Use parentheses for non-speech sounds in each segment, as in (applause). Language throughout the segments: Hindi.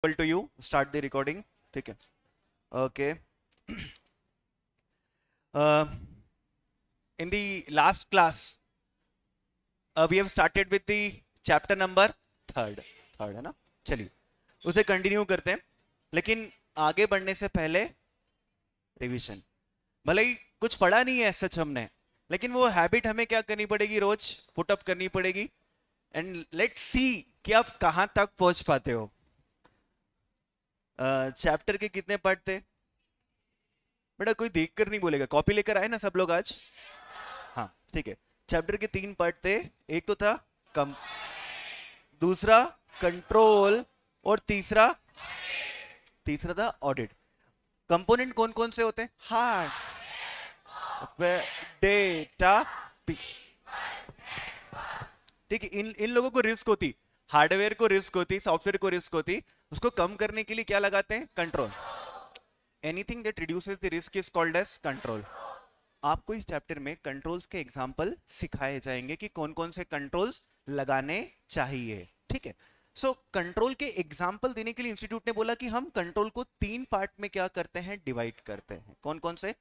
equal to you start the recording ठीक है okay in the last class we have started with the chapter number third third है ना चलिए उसे कंटिन्यू करते हैं लेकिन आगे बढ़ने से पहले रिवीजन भले ही कुछ पढ़ा नहीं है सच हमने लेकिन वो हैबिट हमें क्या करनी पड़ेगी रोज पुटअप करनी पड़ेगी एंड लेट सी कि आप कहां तक पहुंच पाते हो चैप्टर के कितने पार्ट थे बेटा कोई देख कर नहीं बोलेगा कॉपी लेकर आए ना सब लोग आज हाँ ठीक है चैप्टर के तीन पार्ट थे एक तो था कम दूसरा कंट्रोल और तीसरा तीसरा था ऑडिट कंपोनेंट कौन कौन से होते हैं हार्ड डेटा ठीक है इन इन लोगों को रिस्क होती हार्डवेयर को रिस्क होती सॉफ्टवेयर को रिस्क होती उसको कम करने के लिए क्या लगाते हैं control anything that reduces the risk is called as control आपको इस चैप्टर में कंट्रोल्स के एग्जाम्पल सिखाए जाएंगे कि कौन कौन से कंट्रोल्स लगाने चाहिए ठीक है सो कंट्रोल के एग्जाम्पल देने के लिए इंस्टीट्यूट ने बोला कि हम कंट्रोल को तीन पार्ट में क्या करते हैं डिवाइड करते हैं कौन कौन से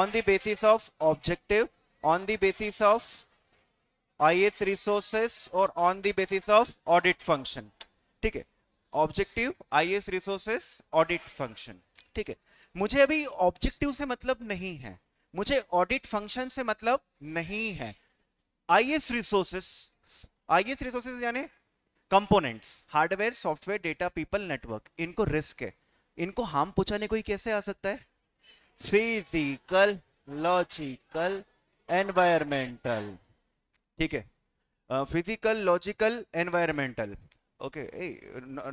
on the basis of objective on the basis of IS resources और on the basis of audit function ठीक है objective I S resources audit function ठीक है मुझे अभी ऑब्जेक्टिव से मतलब नहीं है मुझे ऑडिट फंक्शन से मतलब नहीं है I S resources I S resources यानी components hardware software data people network इनको रिस्क है इनको हार्म पहुंचाने कोई कैसे आ सकता है फिजिकल लॉजिकल एनवायरमेंटल ठीक है physical logical environmental okay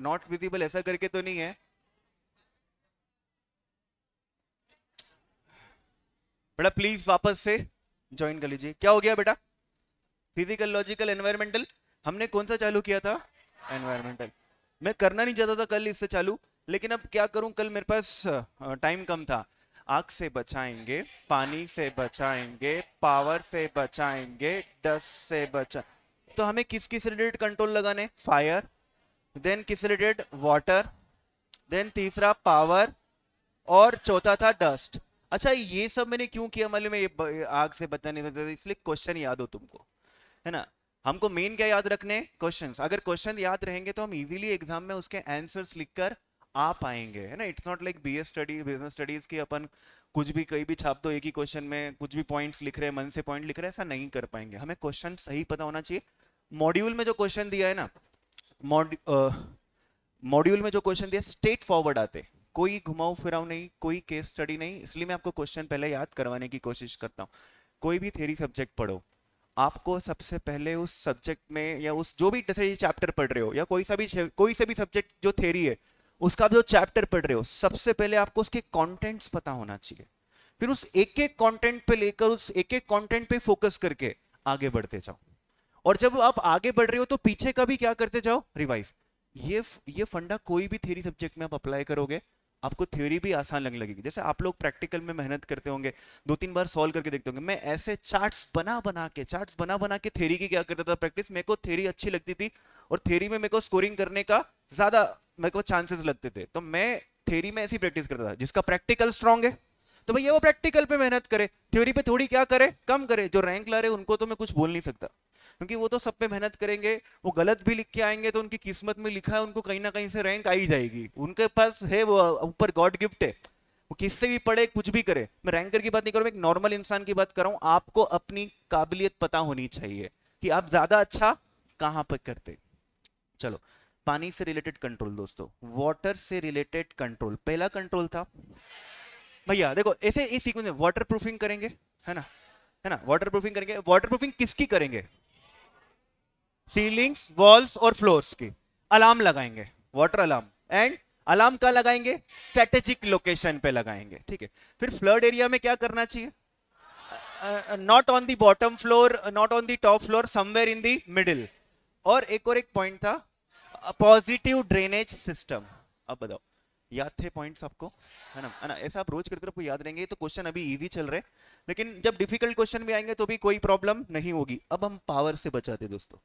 not visible ऐसा करके तो नहीं है बेटा प्लीज वापस से ज्वाइन कर लीजिए क्या हो गया बेटा फिजिकल लॉजिकल एनवायरमेंटल हमने कौन सा चालू किया था एनवायरमेंटल मैं करना नहीं चाहता था कल इससे चालू लेकिन अब क्या करूं कल मेरे पास टाइम कम था आग से बचाएंगे पानी से बचाएंगे पावर से बचाएंगे डस्ट से बचा तो हमें किस किस रिलेटेड कंट्रोल लगाने फायर देन किस रिलेटेड वाटर देन तीसरा पावर और चौथा था डस्ट अच्छा ये सब मैंने क्यों किया मालूम है ये आग से बचाने नहीं सकता इसलिए क्वेश्चन याद हो तुमको है ना हमको मेन क्या याद रखने क्वेश्चंस अगर क्वेश्चन याद रहेंगे तो हम इजीली एग्जाम में उसके आंसर्स लिखकर आ पाएंगे है ना it's not like B S study business studies की अपन कुछ भी कहीं भी छाप दो एक ही क्वेश्चन में कुछ भी पॉइंट्स लिख रहे हैं मन से पॉइंट लिख रहे हैं ऐसा नहीं कर पाएंगे हमें क्वेश्चन सही पता होना चाहिए मॉड्यूल में जो क्वेश्चन दिया है ना मॉड्यूल uh, में जो क्वेश्चन दिया स्ट्रेट फॉरवर्ड आते कोई घुमाऊ फिराऊ नहीं कोई केस स्टडी नहीं इसलिए मैं आपको क्वेश्चन पहले याद करवाने की कोशिश करता हूँ कोई भी थेरी सब्जेक्ट पढ़ो आपको सबसे पहले उस सब्जेक्ट में या उस जो भी चैप्टर पढ़ रहे हो या कोई सा भी कोई सा भी सब्जेक्ट जो थेरी है उसका जो चैप्टर पढ़ रहे हो सबसे पहले आपको उसके कंटेंट्स पता होना चाहिए फिर उस एक एक कंटेंट पे लेकर उस एक एक कंटेंट पे फोकस करके आगे बढ़ते जाओ और जब आप आगे बढ़ रहे हो तो पीछे का भी क्या करते जाओ रिवाइज ये ये फंडा कोई भी थेरी सब्जेक्ट में आप अप्लाई करोगे आपको थ्योरी भी आसान लगने लगेगी जैसे आप लोग प्रैक्टिकल में मेहनत करते होंगे दो तीन बार सॉल्व करके देखते होंगे मैं ऐसे चार्ट्स बना बना के चार्ट्स बना बना के थ्योरी की क्या करता था प्रैक्टिस मेरे को थ्योरी अच्छी लगती थी और थ्योरी में मेरे को स्कोरिंग करने का ज्यादा मेरे को चांसेस लगते थे तो मैं थ्योरी में ऐसी प्रैक्टिस करता था जिसका प्रैक्टिकल स्ट्रॉन्ग है तो भैया वो प्रैक्टिकल पे मेहनत करे थ्योरी पे थोड़ी क्या करे कम करे जो रैंक ला रहे उनको तो मैं कुछ बोल नहीं सकता क्योंकि वो तो सब पे मेहनत करेंगे वो गलत भी लिख के आएंगे तो उनकी किस्मत में लिखा है उनको कहीं ना कहीं से रैंक आई जाएगी उनके पास है वो ऊपर गॉड गिफ्ट है वो किससे भी पढ़े कुछ भी करे मैं रैंकर की बात नहीं करूँ एक नॉर्मल इंसान की बात कर रहा हूँ आपको अपनी काबिलियत पता होनी चाहिए कि आप ज्यादा अच्छा कहाँ पर करते चलो पानी से रिलेटेड कंट्रोल दोस्तों वाटर से रिलेटेड कंट्रोल पहला कंट्रोल था भैया देखो ऐसे इस सीक्वेंस में वाटर प्रूफिंग करेंगे है ना है ना वाटर प्रूफिंग करेंगे वाटर प्रूफिंग किसकी करेंगे सीलिंग्स वॉल्स और फ्लोर्स के अलार्म लगाएंगे वाटर अलार्म एंड अलार्म का लगाएंगे स्ट्रेटेजिक लोकेशन पे लगाएंगे ठीक है फिर फ्लड एरिया में क्या करना चाहिए not on the bottom floor not on the top floor somewhere in the middle और एक और एक पॉइंट था पॉजिटिव ड्रेनेज सिस्टम अब बताओ याद थे पॉइंट्स आपको है ना है ना ऐसा आप रोज करते रहो याद रहेंगे तो क्वेश्चन अभी इजी चल रहे लेकिन जब डिफिकल्ट क्वेश्चन भी आएंगे तो भी कोई प्रॉब्लम नहीं होगी अब हम पावर से बचाते दोस्तों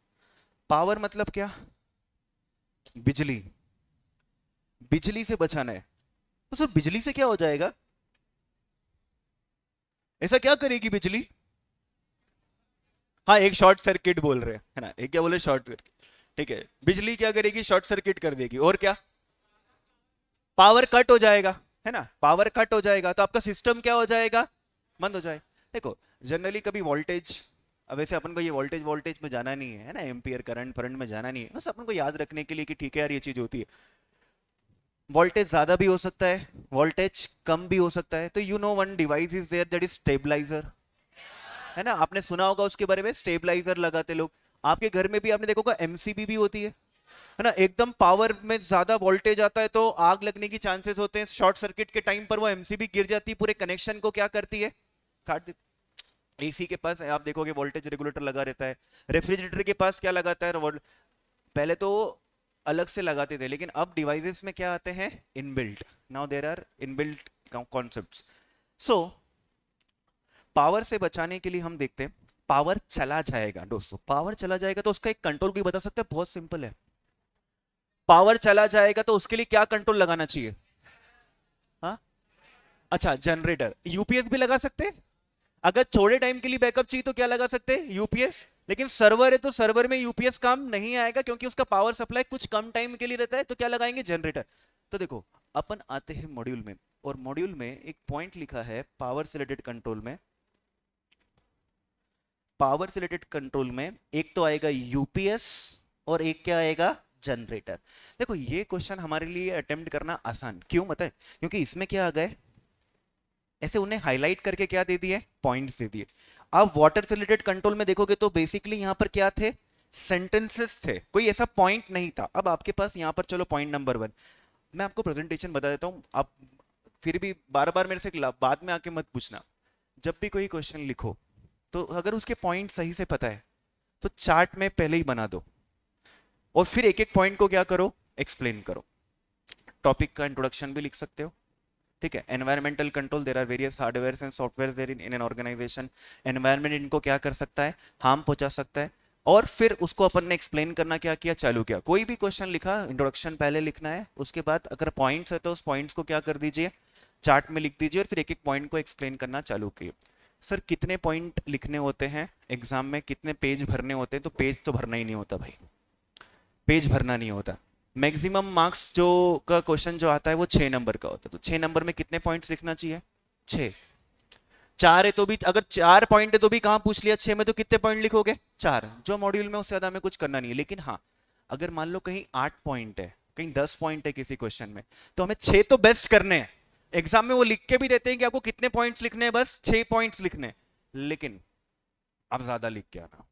पावर मतलब क्या बिजली बिजली से बचाना है तो सर बिजली से क्या हो जाएगा ऐसा क्या करेगी बिजली हाँ एक शॉर्ट सर्किट बोल रहे हैं है ना एक क्या बोले शॉर्ट सर्किट ठीक है बिजली क्या करेगी शॉर्ट सर्किट कर देगी और क्या पावर कट हो जाएगा है ना पावर कट हो जाएगा तो आपका सिस्टम क्या हो जाएगा बंद हो जाए देखो जनरली कभी वोल्टेज अब वैसे अपन को ये वोल्टेज वोल्टेज में जाना नहीं है ना एम्पियर करंट करंट में जाना नहीं है बस अपन को याद रखने के लिए कि ठीक है यार ये चीज़ होती है वोल्टेज ज़्यादा भी हो सकता है वोल्टेज कम भी हो सकता है तो you know one device is there that is stabiliser है ना आपने सुना होगा उसके बारे में स्टेबलाइजर लगाते लोग आपके घर में भी आपने देखोगा एमसीबी भी होती है है ना एकदम पावर में ज्यादा वोल्टेज आता है तो आग लगने की चांसेस होते हैं शॉर्ट सर्किट के टाइम पर वो एमसीबी गिर जाती है पूरे कनेक्शन को क्या करती है काट देती एसी के पास आप देखोगे वोल्टेज रेगुलेटर लगा रहता है रेफ्रिजरेटर के पास क्या लगाता है पहले तो अलग से लगाते थे लेकिन अब डिवाइसेस में क्या आते हैं inbuilt now there are inbuilt concept so power से बचाने के लिए हम देखते हैं पावर चला जाएगा दोस्तों पावर चला जाएगा तो उसका एक कंट्रोल भी बता सकते हैं बहुत सिंपल है पावर चला जाएगा तो उसके लिए क्या कंट्रोल लगाना चाहिए हा अच्छा जनरेटर यूपीएस भी लगा सकते हैं अगर थोड़े टाइम के लिए बैकअप चाहिए तो क्या लगा सकते हैं यूपीएस लेकिन सर्वर है तो सर्वर में यूपीएस काम नहीं आएगा क्योंकि उसका पावर सप्लाई कुछ कम टाइम के लिए रहता है तो क्या लगाएंगे जनरेटर तो देखो अपन आते हैं मॉड्यूल में और मॉड्यूल में एक पॉइंट लिखा है पावर से रिलेटेड कंट्रोल में पावर से रिलेटेड कंट्रोल में एक तो आएगा यूपीएस और एक क्या आएगा जनरेटर देखो ये क्वेश्चन हमारे लिए अटेम्प्ट करना आसान क्यों बताए क्योंकि इसमें क्या आ गए ऐसे उन्हें हाईलाइट करके क्या दे दिए पॉइंट दे दिए अब वाटर से रिलेटेड कंट्रोल में देखोगे तो बेसिकली यहाँ पर क्या थे सेंटेंसेस थे कोई ऐसा पॉइंट नहीं था अब आपके पास यहाँ पर चलो पॉइंट नंबर वन मैं आपको प्रेजेंटेशन बता देता हूँ आप फिर भी बार बार मेरे से बाद में आके मत पूछना जब भी कोई क्वेश्चन लिखो तो अगर उसके पॉइंट सही से पता है तो चार्ट में पहले ही बना दो और फिर एक एक पॉइंट को क्या करो एक्सप्लेन करो टॉपिक का इंट्रोडक्शन भी लिख सकते हो ठीक है environmental control there are various hardware and software there in an organisation environment इनको क्या कर सकता है हार्म पहुंचा सकता है और फिर उसको अपन ने एक्सप्लेन करना क्या किया चालू किया कोई भी क्वेश्चन लिखा इंट्रोडक्शन पहले लिखना है उसके बाद अगर पॉइंट्स है तो उस पॉइंट्स को क्या कर दीजिए चार्ट में लिख दीजिए और फिर एक एक पॉइंट को एक्सप्लेन करना चालू किए सर कितने पॉइंट लिखने होते हैं एग्जाम में कितने पेज भरने होते हैं तो पेज तो भरना ही नहीं होता भाई पेज भरना नहीं होता मैक्सिमम मार्क्स जो का क्वेश्चन जो आता है वो छह नंबर का होता है तो छह नंबर में कितने पॉइंट्स लिखना चाहिए छः चार है तो भी अगर चार पॉइंट है तो भी कहां पूछ लिया छह में तो कितने पॉइंट लिखोगे चार जो मॉड्यूल में उससे ज़्यादा हमें कुछ करना नहीं है लेकिन हाँ अगर मान लो कहीं आठ पॉइंट है कहीं दस पॉइंट है किसी क्वेश्चन में तो हमें छह तो बेस्ट करने हैं एग्जाम में वो लिख के भी देते हैं कि आपको कितने पॉइंट्स लिखने हैं बस छह पॉइंट्स लिखने लेकिन आप ज़्यादा लिख के आना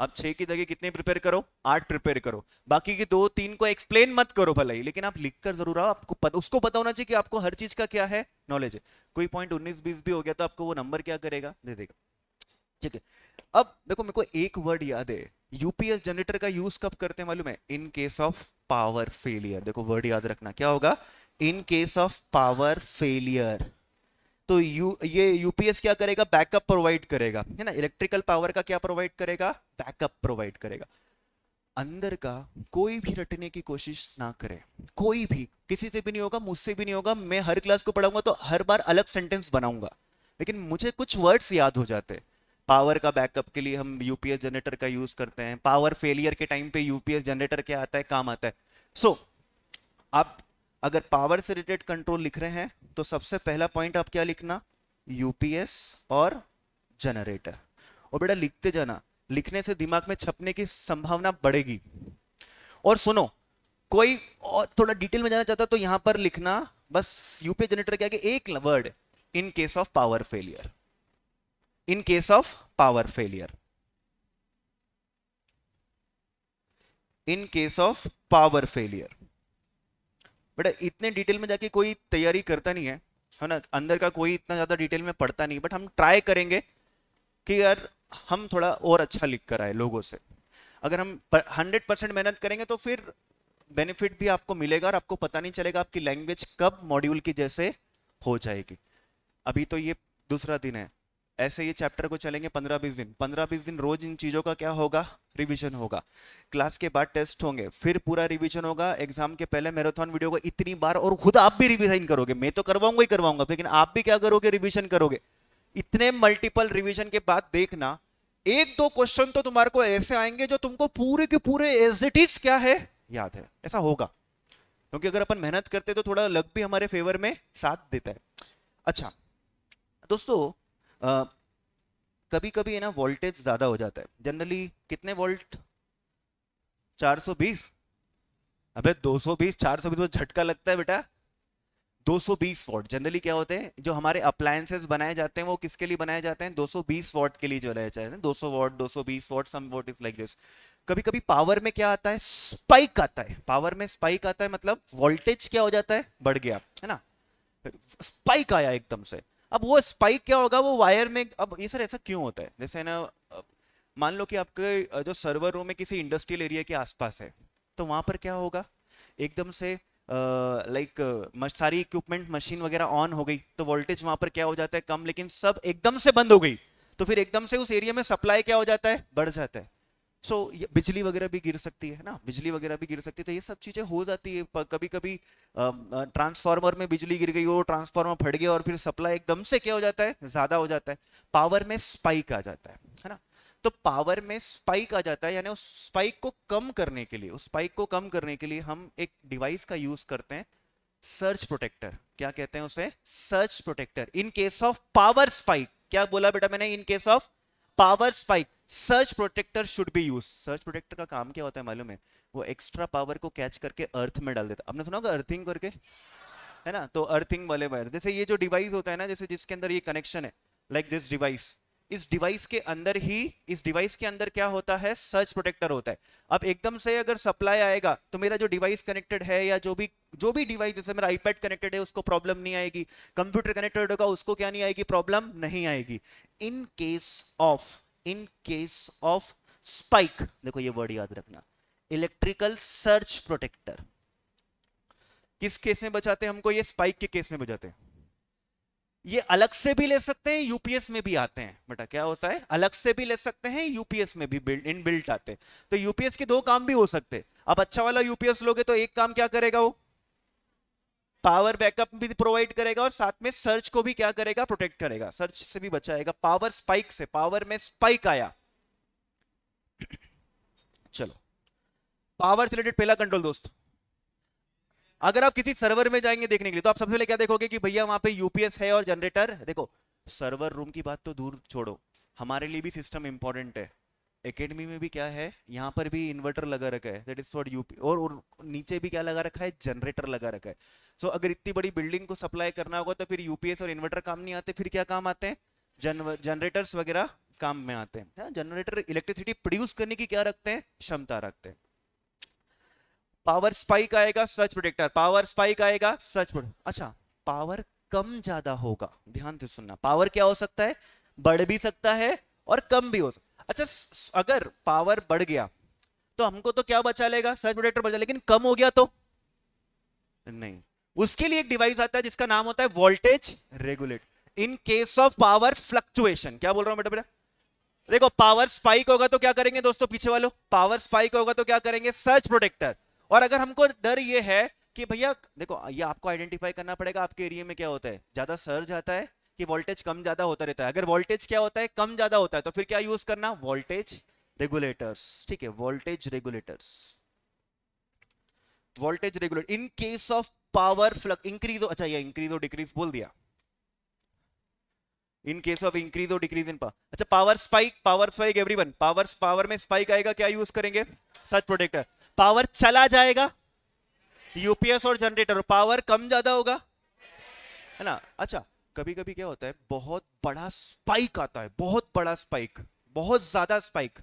आप छह की जगह कितने प्रिपेयर करो आठ प्रिपेयर करो बाकी के दो तीन को एक्सप्लेन मत करो भले ही लेकिन आप लिख कर जरूर आओ आपको पत, उसको पता होना चाहिए कि आपको हर चीज का क्या है नॉलेज है कोई पॉइंट उन्नीस बीस भी हो गया तो आपको वो नंबर क्या करेगा दे देगा ठीक है अब देखो मेरे को एक वर्ड याद है यूपीएस जनरेटर का यूज कब करते हैं मालूम है in case of power failure देखो वर्ड याद रखना क्या होगा in case of power failure तो यू ये यूपीएस क्या करेगा बैकअप प्रोवाइड करेगा है ना इलेक्ट्रिकल पावर का क्या प्रोवाइड करेगा बैकअप प्रोवाइड करेगा अंदर का कोई भी रटने की कोशिश ना करे कोई भी किसी से भी नहीं होगा मुझसे भी नहीं होगा मैं हर क्लास को पढ़ाऊंगा तो हर बार अलग सेंटेंस बनाऊंगा लेकिन मुझे कुछ वर्ड्स याद हो जाते पावर का बैकअप के लिए हम यूपीएस जनरेटर का यूज करते हैं पावर फेलियर के टाइम पे यूपीएस जनरेटर क्या आता है काम आता है सो so, आप अगर पावर से रिलेटेड कंट्रोल लिख रहे हैं तो सबसे पहला पॉइंट आप क्या लिखना यूपीएस और जनरेटर और बेटा लिखते जाना लिखने से दिमाग में छपने की संभावना बढ़ेगी और सुनो कोई और थोड़ा डिटेल में जाना चाहता तो यहां पर लिखना बस यूपी जनरेटर क्या एक word in case of power failure in case of power failure in case of power failure but इतने डिटेल में जाके कोई तैयारी करता नहीं है है ना अंदर का कोई इतना ज़्यादा डिटेल में पढ़ता नहीं बट हम ट्राई करेंगे कि यार हम थोड़ा और अच्छा लिख कर आए लोगों से अगर हम हंड्रेड परसेंट मेहनत करेंगे तो फिर बेनिफिट भी आपको मिलेगा और आपको पता नहीं चलेगा आपकी लैंग्वेज कब मॉड्यूल की जैसे हो जाएगी अभी तो ये दूसरा दिन है ऐसे ये चैप्टर को चलेंगे पंद्रह बीस दिन पंद्रह बीस दिन रोज इन चीज़ों का क्या होगा रिवीजन होगा क्लास के बाद टेस्ट होंगे फिर पूरा रिवीजन होगा एग्जाम के पहले मैराथन वीडियो को इतनी बार और खुद आप भी रिविजन करोगे मैं तो करवाऊंगा ही करवाऊंगा लेकिन आप भी क्या करोगे रिविजन करोगे इतने मल्टीपल रिविजन के बाद देखना एक दो क्वेश्चन तो तुम्हारे को ऐसे आएंगे जो तुमको पूरे के पूरे एज इट इज क्या है याद है ऐसा होगा क्योंकि अगर अपन मेहनत करते तो थोड़ा लक भी हमारे फेवर में साथ देता है अच्छा दोस्तों कभी कभी है ना वोल्टेज ज़्यादा हो जाता है जनरली कितने वोल्ट 420 अबे 220 420 तो झटका लगता है बेटा 220 वॉट जनरली क्या होते हैं जो हमारे अप्लायंसेस बनाए जाते हैं वो किसके लिए बनाए जाते हैं 220 वॉट के लिए जो बनाए जाते हैं 200 watt 220 watt some watt is like this कभी कभी पावर में क्या आता है स्पाइक आता है पावर में स्पाइक आता है मतलब वोल्टेज क्या हो जाता है बढ़ गया है ना स्पाइक आया एकदम से अब वो स्पाइक क्या होगा वो वायर में अब ये सर ऐसा क्यों होता है जैसे ना मान लो कि आपके जो सर्वर रूम है किसी इंडस्ट्रियल एरिया के आसपास है तो वहां पर क्या होगा एकदम से लाइक uh, like, सारी इक्विपमेंट मशीन वगैरह ऑन हो गई तो वोल्टेज वहां पर क्या हो जाता है कम लेकिन सब एकदम से बंद हो गई तो फिर एकदम से उस एरिया में सप्लाई क्या हो जाता है बढ़ जाता है सो so, बिजली वगैरह भी गिर सकती है ना बिजली वगैरह भी गिर सकती है तो ये सब चीज़ें हो जाती है कभी कभी ट्रांसफार्मर में बिजली गिर गई वो ट्रांसफार्मर फट गया और फिर सप्लाई एकदम से क्या हो जाता है ज़्यादा हो जाता है पावर में स्पाइक आ जाता है है ना तो पावर में स्पाइक आ जाता है यानी उस स्पाइक को कम करने के लिए उस स्पाइक को कम करने के लिए हम एक डिवाइस का यूज़ करते हैं सर्च प्रोटेक्टर क्या कहते हैं उसे surge protector in case of power spike क्या बोला बेटा मैंने in case of power spike surge protector should be use surge protector का काम क्या होता है मालूम है वो एक्स्ट्रा पावर को कैच करके अर्थ में डाल देता आपने सुना होगा अर्थिंग करके है ना तो अर्थिंग वाले वायर जैसे ये जो डिवाइस होता है ना जैसे जिसके अंदर ये कनेक्शन है लाइक दिस डिवाइस इस डिवाइस के अंदर ही इस डिवाइस के अंदर क्या होता है सर्च प्रोटेक्टर होता है अब एकदम से अगर सप्लाई आएगा तो मेरा जो डिवाइस कनेक्टेड है या जो भी जो भी डिवाइस जैसे मेरा आईपैड कनेक्टेड है उसको प्रॉब्लम नहीं आएगी कंप्यूटर कनेक्टेड होगा उसको क्या नहीं आएगी प्रॉब्लम नहीं आएगी in case of in case of spike देखो ये वर्ड याद रखना इलेक्ट्रिकल सर्च प्रोटेक्टर किस केस में बचाते हैं हमको ये स्पाइक के केस में बचाते हैं ये अलग से भी ले सकते हैं यूपीएस में भी आते हैं बेटा क्या होता है अलग से भी ले सकते हैं यूपीएस में भी बिल्ड इन बिल्ट आते हैं तो यूपीएस के दो काम भी हो सकते हैं आप अच्छा वाला यूपीएस लोगे तो एक काम क्या करेगा वो पावर बैकअप भी प्रोवाइड करेगा और साथ में सर्च को भी क्या करेगा प्रोटेक्ट करेगा सर्च से भी बचाएगा पावर स्पाइक से पावर में स्पाइक आया चलो पावर से रिलेटेड पहला कंट्रोल दोस्त अगर आप किसी सर्वर में जाएंगे देखने के लिए तो आप सबसे पहले क्या देखोगे कि भैया वहां पे यूपीएस है और जनरेटर देखो सर्वर रूम की बात तो दूर छोड़ो हमारे लिए भी सिस्टम इंपॉर्टेंट है एकेडमी में भी क्या है यहाँ पर भी इन्वर्टर लगा रखा है दैट इज फॉर यूपी और, नीचे भी क्या लगा रखा है जनरेटर लगा रखा है सो so, अगर इतनी बड़ी बिल्डिंग को सप्लाई करना होगा तो फिर यूपीएस और इन्वर्टर काम नहीं आते फिर क्या काम आते हैं जन जनरेटर्स वगैरह काम में आते हैं जनरेटर इलेक्ट्रिसिटी प्रोड्यूस करने की क्या रखते हैं क्षमता रखते हैं पावर स्पाइक आएगा सच प्रोटेक्टर पावर स्पाइक आएगा सर्च अच्छा पावर कम ज्यादा होगा ध्यान से सुनना पावर क्या हो सकता है बढ़ भी सकता है और कम भी हो सकता है अच्छा अगर पावर बढ़ गया तो हमको तो क्या बचा लेगा सर्च प्रोटेक्टर बचा लेकिन कम हो गया तो नहीं उसके लिए एक डिवाइस आता है जिसका नाम होता है voltage regulate in case of power fluctuation क्या बोल रहा हूं बेटा बेटा देखो पावर स्पाइक होगा तो क्या करेंगे दोस्तों पीछे वालों पावर स्पाइक होगा तो क्या करेंगे सर्च प्रोटेक्टर और अगर हमको डर ये है कि भैया देखो ये आपको आइडेंटिफाई करना पड़ेगा आपके एरिया में क्या होता है ज्यादा सर्ज आता है कि वोल्टेज कम ज्यादा होता रहता है अगर वोल्टेज क्या होता है कम ज्यादा होता है तो फिर क्या यूज करना वोल्टेज रेगुलेटर्स ठीक है voltage regulators voltage regulate in case of power flux increase अच्छा ये इंक्रीज और डिक्रीज बोल दिया इन केस ऑफ इंक्रीज और डिक्रीज इन पावर अच्छा power spike power spike everyone power power में स्पाइक आएगा क्या यूज करेंगे सच प्रोटेक्टर पावर चला जाएगा यूपीएस और जनरेटर पावर कम ज्यादा होगा है ना अच्छा कभी कभी क्या होता है बहुत बड़ा स्पाइक आता है बहुत बड़ा स्पाइक बहुत ज्यादा स्पाइक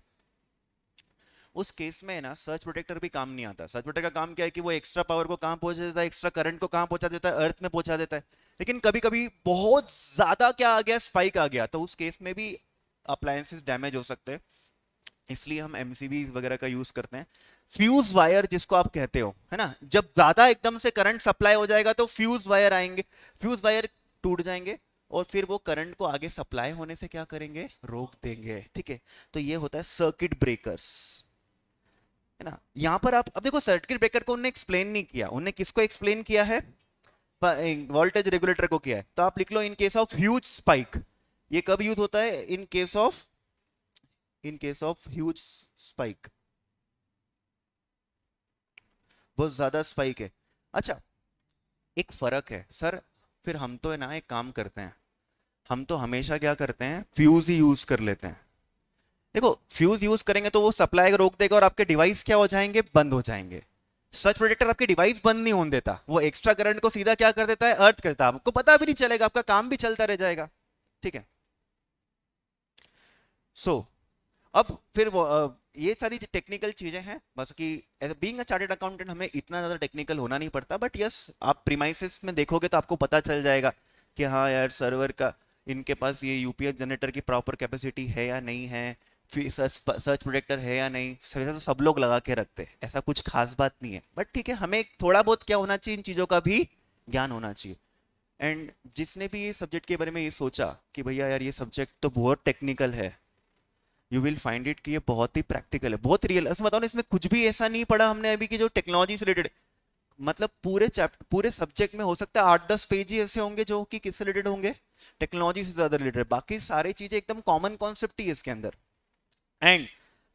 उस केस में ना सर्च प्रोटेक्टर भी काम नहीं आता सर्च प्रोटेक्टर का काम क्या है कि वो एक्स्ट्रा पावर को कहां पहुंचा देता है एक्स्ट्रा करंट को कहां पहुंचा देता है अर्थ में पहुंचा देता है लेकिन कभी कभी बहुत ज्यादा क्या आ गया स्पाइक आ गया तो उस केस में भी अप्लायंसेस डैमेज हो सकते हैं इसलिए हम एमसीबी वगैरह का यूज करते हैं फ्यूज वायर जिसको आप कहते हो है ना जब ज्यादा एकदम से करंट सप्लाई हो जाएगा तो फ्यूज वायर आएंगे फ्यूज वायर टूट जाएंगे और फिर वो करंट को आगे सप्लाई होने से क्या करेंगे रोक देंगे ठीक है तो ये होता है सर्किट ब्रेकर्स है ना यहां पर आप अब देखो सर्किट ब्रेकर को उन्होंने एक्सप्लेन नहीं किया उन्हें किसको एक्सप्लेन किया है वोल्टेज रेगुलेटर को किया है तो आप लिख लो in case of huge spike ये कब यूज होता है in case of in case of huge spike बहुत ज्यादा स्पाइक है अच्छा एक फर्क है सर फिर हम तो ना एक काम करते हैं हम तो हमेशा क्या करते हैं फ्यूज ही यूज कर लेते हैं देखो फ्यूज यूज करेंगे तो वो सप्लाई रोक देगा और आपके डिवाइस क्या हो जाएंगे बंद हो जाएंगे सच प्रोटेक्टर आपके डिवाइस बंद नहीं होने देता वो एक्स्ट्रा करंट को सीधा क्या कर देता है अर्थ करता है आपको पता भी नहीं चलेगा आपका काम भी चलता रह जाएगा ठीक है सो so, अब फिर वो ये सारी टेक्निकल चीज़ें हैं बस कि एज बींग चार्टेड अकाउंटेंट हमें इतना ज़्यादा टेक्निकल होना नहीं पड़ता बट यस आप प्रीमाइसिस में देखोगे तो आपको पता चल जाएगा कि हाँ यार सर्वर का इनके पास ये यूपीएस जनरेटर की प्रॉपर कैपेसिटी है या नहीं है फिर सर्च प्रोडक्टर है या नहीं वैसे तो सब लोग लगा के रखते हैं ऐसा कुछ खास बात नहीं है बट ठीक है हमें थोड़ा बहुत क्या होना चाहिए इन चीज़ों का भी ज्ञान होना चाहिए एंड जिसने भी ये सब्जेक्ट के बारे में ये सोचा कि भैया यार ये सब्जेक्ट तो बहुत टेक्निकल है यू विल फाइंड इट कि ये बहुत ही प्रैक्टिकल है बहुत रियल है बताओ ना इसमें कुछ भी ऐसा नहीं पड़ा हमने अभी की जो टेक्नोलॉजी से रिलेटेड मतलब पूरे चैप्टर पूरे सब्जेक्ट में हो सकता है आठ दस पेज ही ऐसे होंगे जो कि किससे रिलेटेड होंगे टेक्नोलॉजी से ज्यादा रिलेटेड बाकी सारी चीजें एकदम कॉमन कॉन्सेप्ट ही इसके अंदर एंड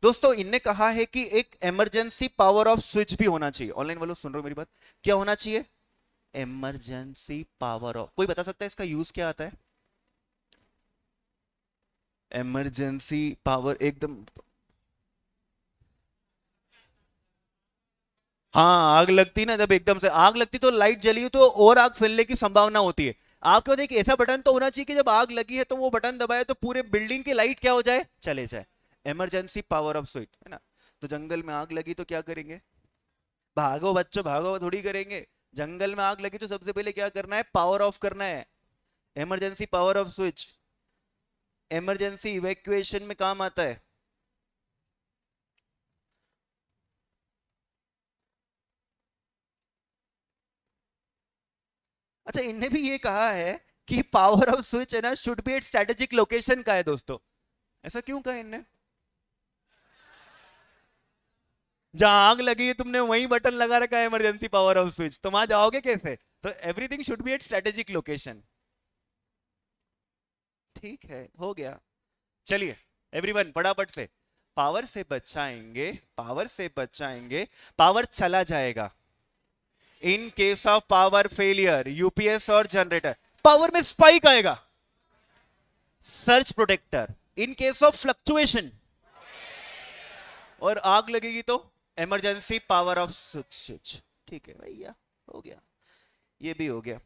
दोस्तों इनने कहा है कि एक इमरजेंसी पावर ऑफ स्विच भी होना चाहिए ऑनलाइन वालों सुन रहे हो मेरी बात क्या होना चाहिए इमरजेंसी पावर ऑफ कोई बता सकता है इसका यूज क्या आता है एमरजेंसी पावर एकदम हाँ आग लगती ना जब एकदम से आग लगती तो लाइट जली तो और आग फैलने की संभावना होती है आपके पास एक ऐसा बटन तो होना चाहिए कि जब आग लगी है तो वो बटन दबाए तो पूरे बिल्डिंग की लाइट क्या हो जाए चले जाए एमरजेंसी पावर ऑफ स्विच है ना तो जंगल में आग लगी तो क्या करेंगे भागो बच्चों भागो थोड़ी करेंगे जंगल में आग लगी तो सबसे पहले क्या करना है पावर ऑफ करना है emergency power off switch emergency evacuation में काम आता है अच्छा इनने भी ये कहा है कि पावर ऑफ स्विच है ना should be at strategic location का है दोस्तों ऐसा क्यों कहा इनने जहां आग लगी है तुमने वही बटन लगा रखा है इमरजेंसी पावर ऑफ स्विच तुम वहां जाओगे कैसे तो everything should be at strategic location ठीक है हो गया चलिए एवरीवन फटाफट से पावर से बचाएंगे पावर से बचाएंगे पावर चला जाएगा in case of power failure UPS और जनरेटर पावर में स्पाइक आएगा surge protector in case of fluctuation और आग लगेगी तो इमरजेंसी पावर ऑफ स्विच ठीक है भैया हो गया ये भी हो गया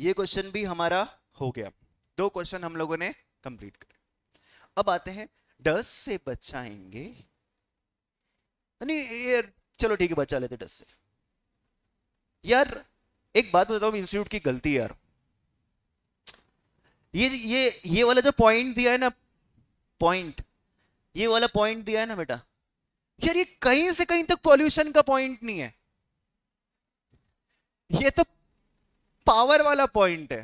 ये क्वेश्चन भी हमारा हो गया दो क्वेश्चन हम लोगों ने कंप्लीट कर अब आते हैं डस से बचाएंगे नहीं ये चलो ठीक है बचा लेते डस से यार एक बात बताओ इंस्टीट्यूट की गलती यार ये ये ये वाला जो पॉइंट दिया है ना पॉइंट ये वाला पॉइंट दिया है ना बेटा यार ये कहीं से कहीं तक पॉल्यूशन का पॉइंट नहीं है ये तो पावर वाला पॉइंट है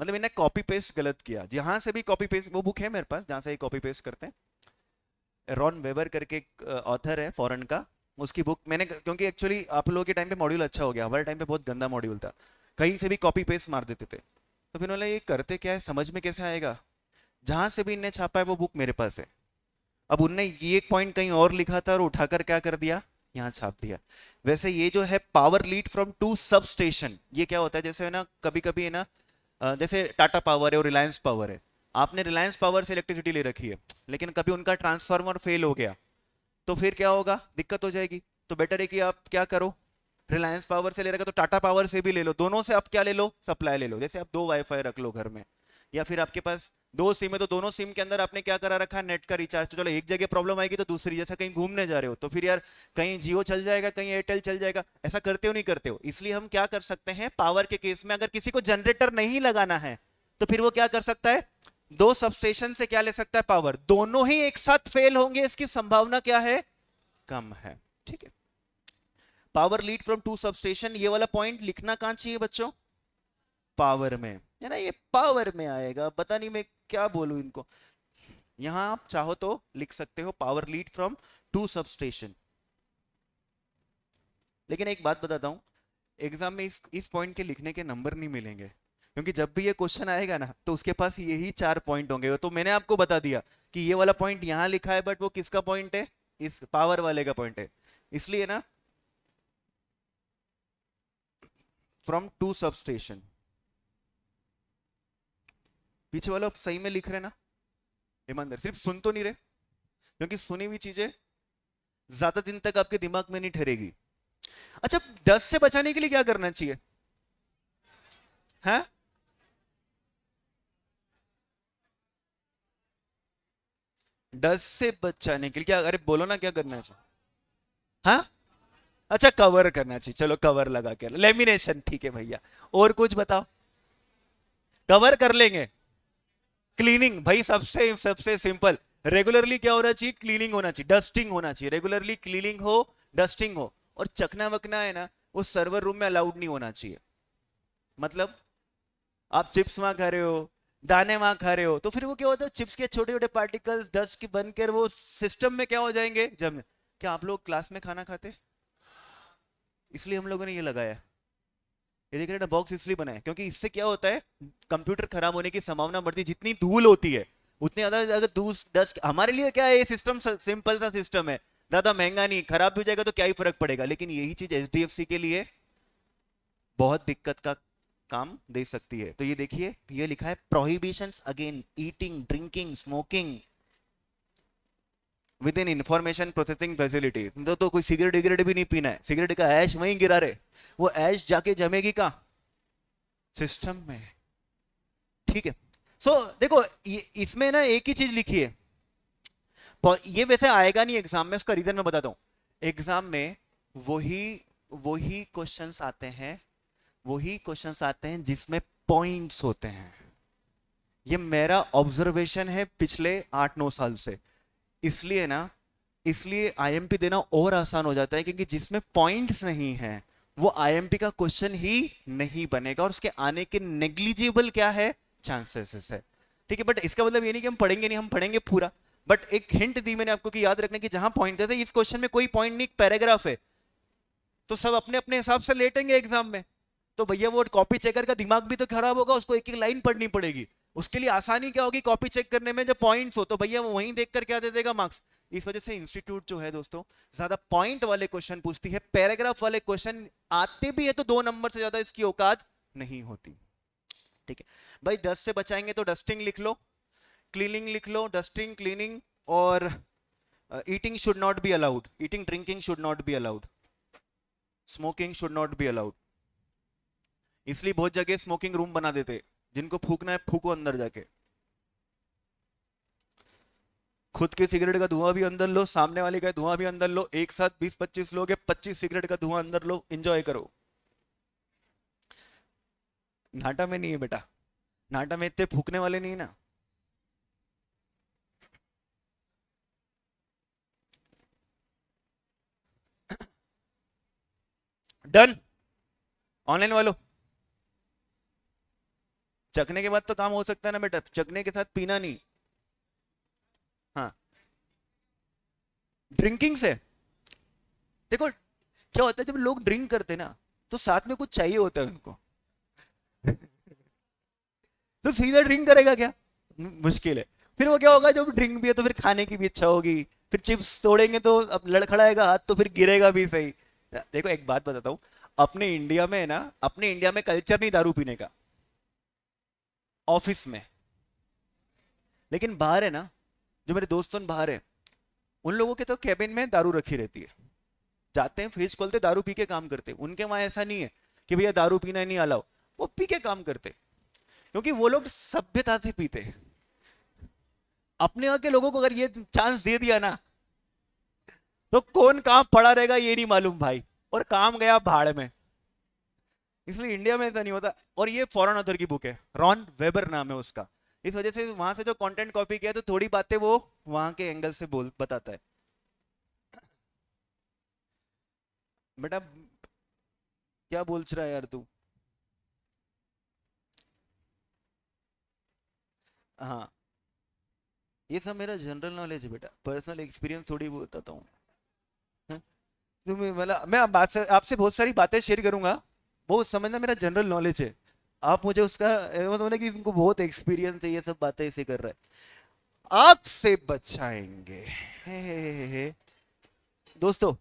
मतलब इन्हें कॉपी पेस्ट गलत किया जहां से भी कॉपी पेस्ट वो बुक है मेरे पास जहां से ये कॉपी पेस्ट करते हैं रॉन वेबर करके एक ऑथर है फॉरन का उसकी बुक मैंने क्योंकि एक्चुअली आप लोगों के टाइम पे मॉड्यूल अच्छा हो गया हमारे टाइम पे बहुत गंदा मॉड्यूल था कहीं से भी कॉपी पेस्ट मार देते थे तो फिर उन्होंने ये करते क्या है समझ में कैसे आएगा जहां से भी इन्हें छापा है वो बुक मेरे पास है अब उनने ये एक पॉइंट कहीं और लिखा था और उठाकर क्या कर दिया यहाँ छाप दिया वैसे ये जो है power lead from to substation ये क्या होता है जैसे है ना कभी कभी है ना जैसे टाटा पावर है और रिलायंस पावर है आपने रिलायंस पावर से इलेक्ट्रिसिटी ले रखी है लेकिन कभी उनका ट्रांसफार्मर फेल हो गया तो फिर क्या होगा दिक्कत हो जाएगी तो बेटर है कि आप क्या करो रिलायंस पावर से ले रखा तो टाटा पावर से भी ले लो दोनों से आप क्या ले लो सप्लाई ले लो जैसे आप दो वाईफाई रख लो घर में या फिर आपके पास दो सिम है तो दोनों सिम के अंदर आपने क्या करा रखा है नेट का रिचार्ज तो चलो एक जगह प्रॉब्लम आएगी तो दूसरी जैसा कहीं घूमने जा रहे हो तो फिर यार कहीं जियो चल जाएगा कहीं एयरटेल चल जाएगा ऐसा करते हो नहीं करते हो इसलिए हम क्या कर सकते हैं पावर के केस में अगर किसी को जनरेटर नहीं लगाना है तो फिर वो क्या कर सकता है दो सबस्टेशन से क्या ले सकता है पावर दोनों ही एक साथ फेल होंगे इसकी संभावना क्या है कम है ठीक है power lead from to substation ये वाला पॉइंट लिखना कहां चाहिए बच्चों पावर में है ना ये पावर में आएगा पता नहीं मैं क्या बोलू इनको यहां आप चाहो तो लिख सकते हो power lead from to substation लेकिन एक बात बताता हूं एग्जाम में इस इस पॉइंट के लिखने के नंबर नहीं मिलेंगे क्योंकि जब भी ये क्वेश्चन आएगा ना तो उसके पास यही चार पॉइंट होंगे तो मैंने आपको बता दिया कि ये वाला पॉइंट यहां लिखा है बट वो किसका पॉइंट है इस पावर वाले का पॉइंट है इसलिए ना फ्रॉम टू सब स्टेशन पीछे वाले सही में लिख रहे ना ईमानदार सिर्फ सुन तो नहीं रहे क्योंकि सुनी हुई चीजें ज्यादा दिन तक आपके दिमाग में नहीं ठहरेगी अच्छा डस्ट से बचाने के लिए क्या करना चाहिए है डस्ट से बचाने के लिए क्या अरे बोलो ना क्या करना चाहिए हाँ अच्छा कवर करना चाहिए चलो कवर लगा के लेमिनेशन ठीक है भैया और कुछ बताओ कवर कर लेंगे क्लीनिंग भाई सबसे सबसे सिंपल रेगुलरली क्या होना चाहिए क्लीनिंग होना चाहिए डस्टिंग होना चाहिए रेगुलरली क्लीनिंग हो डस्टिंग हो और चकना वकना है ना वो सर्वर रूम में अलाउड नहीं होना चाहिए मतलब आप चिप्स वहां खा रहे हो दाने वहां खा रहे हो तो फिर वो क्या होता है चिप्स के छोटे छोटे पार्टिकल्स डस्ट के बनकर वो सिस्टम में क्या हो जाएंगे जब क्या आप लोग क्लास में खाना खाते इसलिए हम लोगों ने ये लगाया ये देख रहे ना बॉक्स इसलिए बनाया क्योंकि इससे क्या होता है कंप्यूटर खराब होने की संभावना बढ़ती है जितनी धूल होती है उतने ज्यादा अगर दूस दस हमारे लिए क्या है ये सिस्टम सिंपल सा सिस्टम है ज्यादा महंगा नहीं खराब भी हो जाएगा तो क्या ही फर्क पड़ेगा लेकिन यही चीज एच के लिए बहुत दिक्कत का काम दे सकती है तो ये देखिए ये लिखा है prohibition again eating drinking smoking within information processing facility तो, तो कोई सिगरेट विगरेट भी नहीं पीना है सिगरेट का ऐश वहीं गिरा रहे वो ऐश जाके जमेगी का सिस्टम में ठीक है सो so, देखो इसमें ना एक ही चीज लिखी है ये वैसे आएगा नहीं एग्जाम में उसका रीजन मैं बताता हूँ एग्जाम में वही वही क्वेश्चन आते हैं वही क्वेश्चन आते हैं जिसमें पॉइंट्स होते हैं ये मेरा ऑब्जर्वेशन है पिछले आठ नौ साल से इसलिए ना इसलिए आईएमपी देना और आसान हो जाता है क्योंकि जिसमें पॉइंट्स नहीं है वो आईएमपी का क्वेश्चन ही नहीं बनेगा और उसके आने के नेग्लिजिबल क्या है चांसेस है ठीक है बट इसका मतलब ये नहीं कि हम पढ़ेंगे नहीं हम पढ़ेंगे पूरा बट एक हिंट दी मैंने आपको कि याद रखना कि जहां पॉइंट जैसे इस क्वेश्चन में कोई पॉइंट नहीं पैराग्राफ है तो सब अपने अपने हिसाब से लेटेंगे एग्जाम में तो भैया वो कॉपी चेकर का दिमाग भी तो खराब होगा उसको एक एक लाइन पढ़नी पड़ेगी उसके लिए आसानी क्या होगी कॉपी चेक करने में जब पॉइंट्स हो तो भैया वो वहीं देख कर क्या दे देगा मार्क्स इस वजह से इंस्टीट्यूट जो है दोस्तों ज्यादा पॉइंट वाले क्वेश्चन पूछती है पैराग्राफ वाले क्वेश्चन आते भी है तो दो नंबर से ज्यादा इसकी औकात नहीं होती ठीक है भाई डस्ट से बचाएंगे तो डस्टिंग लिख लो क्लीनिंग लिख लो डस्टिंग क्लीनिंग और eating should not be allowed eating drinking should not be allowed smoking should not be allowed इसलिए बहुत जगह स्मोकिंग रूम बना देते जिनको फूकना है फूको अंदर जाके खुद के सिगरेट का धुआं भी अंदर लो सामने वाले का धुआं भी अंदर लो एक साथ 20-25 लोग है 25 सिगरेट का धुआं अंदर लो एंजॉय करो नाटा में नहीं है बेटा नाटा में इतने फूकने वाले नहीं ना डन (coughs) ऑनलाइन वालों चखने के बाद तो काम हो सकता है ना बेटा चखने के साथ पीना नहीं हाँ ड्रिंकिंग से देखो क्या होता है जब लोग ड्रिंक करते ना तो साथ में कुछ चाहिए होता है उनको (laughs) तो सीधा ड्रिंक करेगा क्या मुश्किल है फिर वो क्या होगा जब ड्रिंक भी है तो फिर खाने की भी इच्छा होगी फिर चिप्स तोड़ेंगे तो अब लड़खड़ाएगा हाथ तो फिर गिरेगा भी सही देखो एक बात बताता हूँ अपने इंडिया में ना अपने इंडिया में कल्चर नहीं दारू पीने का ऑफिस में लेकिन बाहर है ना जो मेरे दोस्तों बाहर है उन लोगों के तो कैबिन में दारू रखी रहती है जाते हैं फ्रिज खोलते दारू पी के काम करते उनके वहां ऐसा नहीं है कि भैया दारू पीना नहीं अलाओ वो पी के काम करते क्योंकि वो लोग सभ्यता से पीते हैं अपने यहां के लोगों को अगर ये चांस दे दिया ना तो कौन काम पड़ा रहेगा ये नहीं मालूम भाई और काम गया भाड़ में इसलिए इंडिया में ऐसा नहीं होता और ये फॉरन ऑथर की बुक है रॉन वेबर नाम है उसका इस वजह से वहां से जो कंटेंट कॉपी किया तो थोड़ी बातें वो वहां के एंगल से बोल बताता है बेटा क्या बोल रहा है यार तू हाँ ये सब मेरा जनरल नॉलेज है बेटा पर्सनल एक्सपीरियंस थोड़ी बताता हूँ हाँ? मतलब मैं बात से आपसे बहुत सारी बातें शेयर करूंगा वो समझना मेरा जनरल नॉलेज है आप मुझे उसका मतलब कि इनको बहुत एक्सपीरियंस है ये सब बातें ऐसे कर रहा है आग से बचाएंगे हे हे हे हे दोस्तों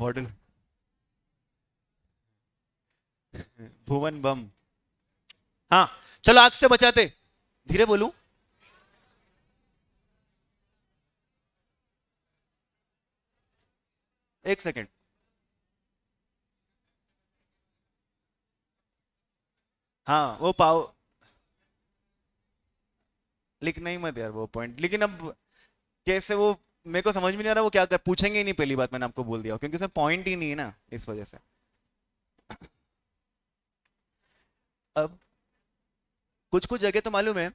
बॉटल भुवन बम हाँ चलो आग से बचाते धीरे बोलू एक सेकेंड हाँ वो पाओ लिख नहीं मत यार वो पॉइंट लेकिन अब कैसे वो मेरे को समझ में नहीं आ रहा वो क्या कर पूछेंगे ही नहीं पहली बात मैंने आपको बोल दिया क्योंकि उसमें पॉइंट ही नहीं है ना इस वजह से अब कुछ कुछ जगह तो मालूम है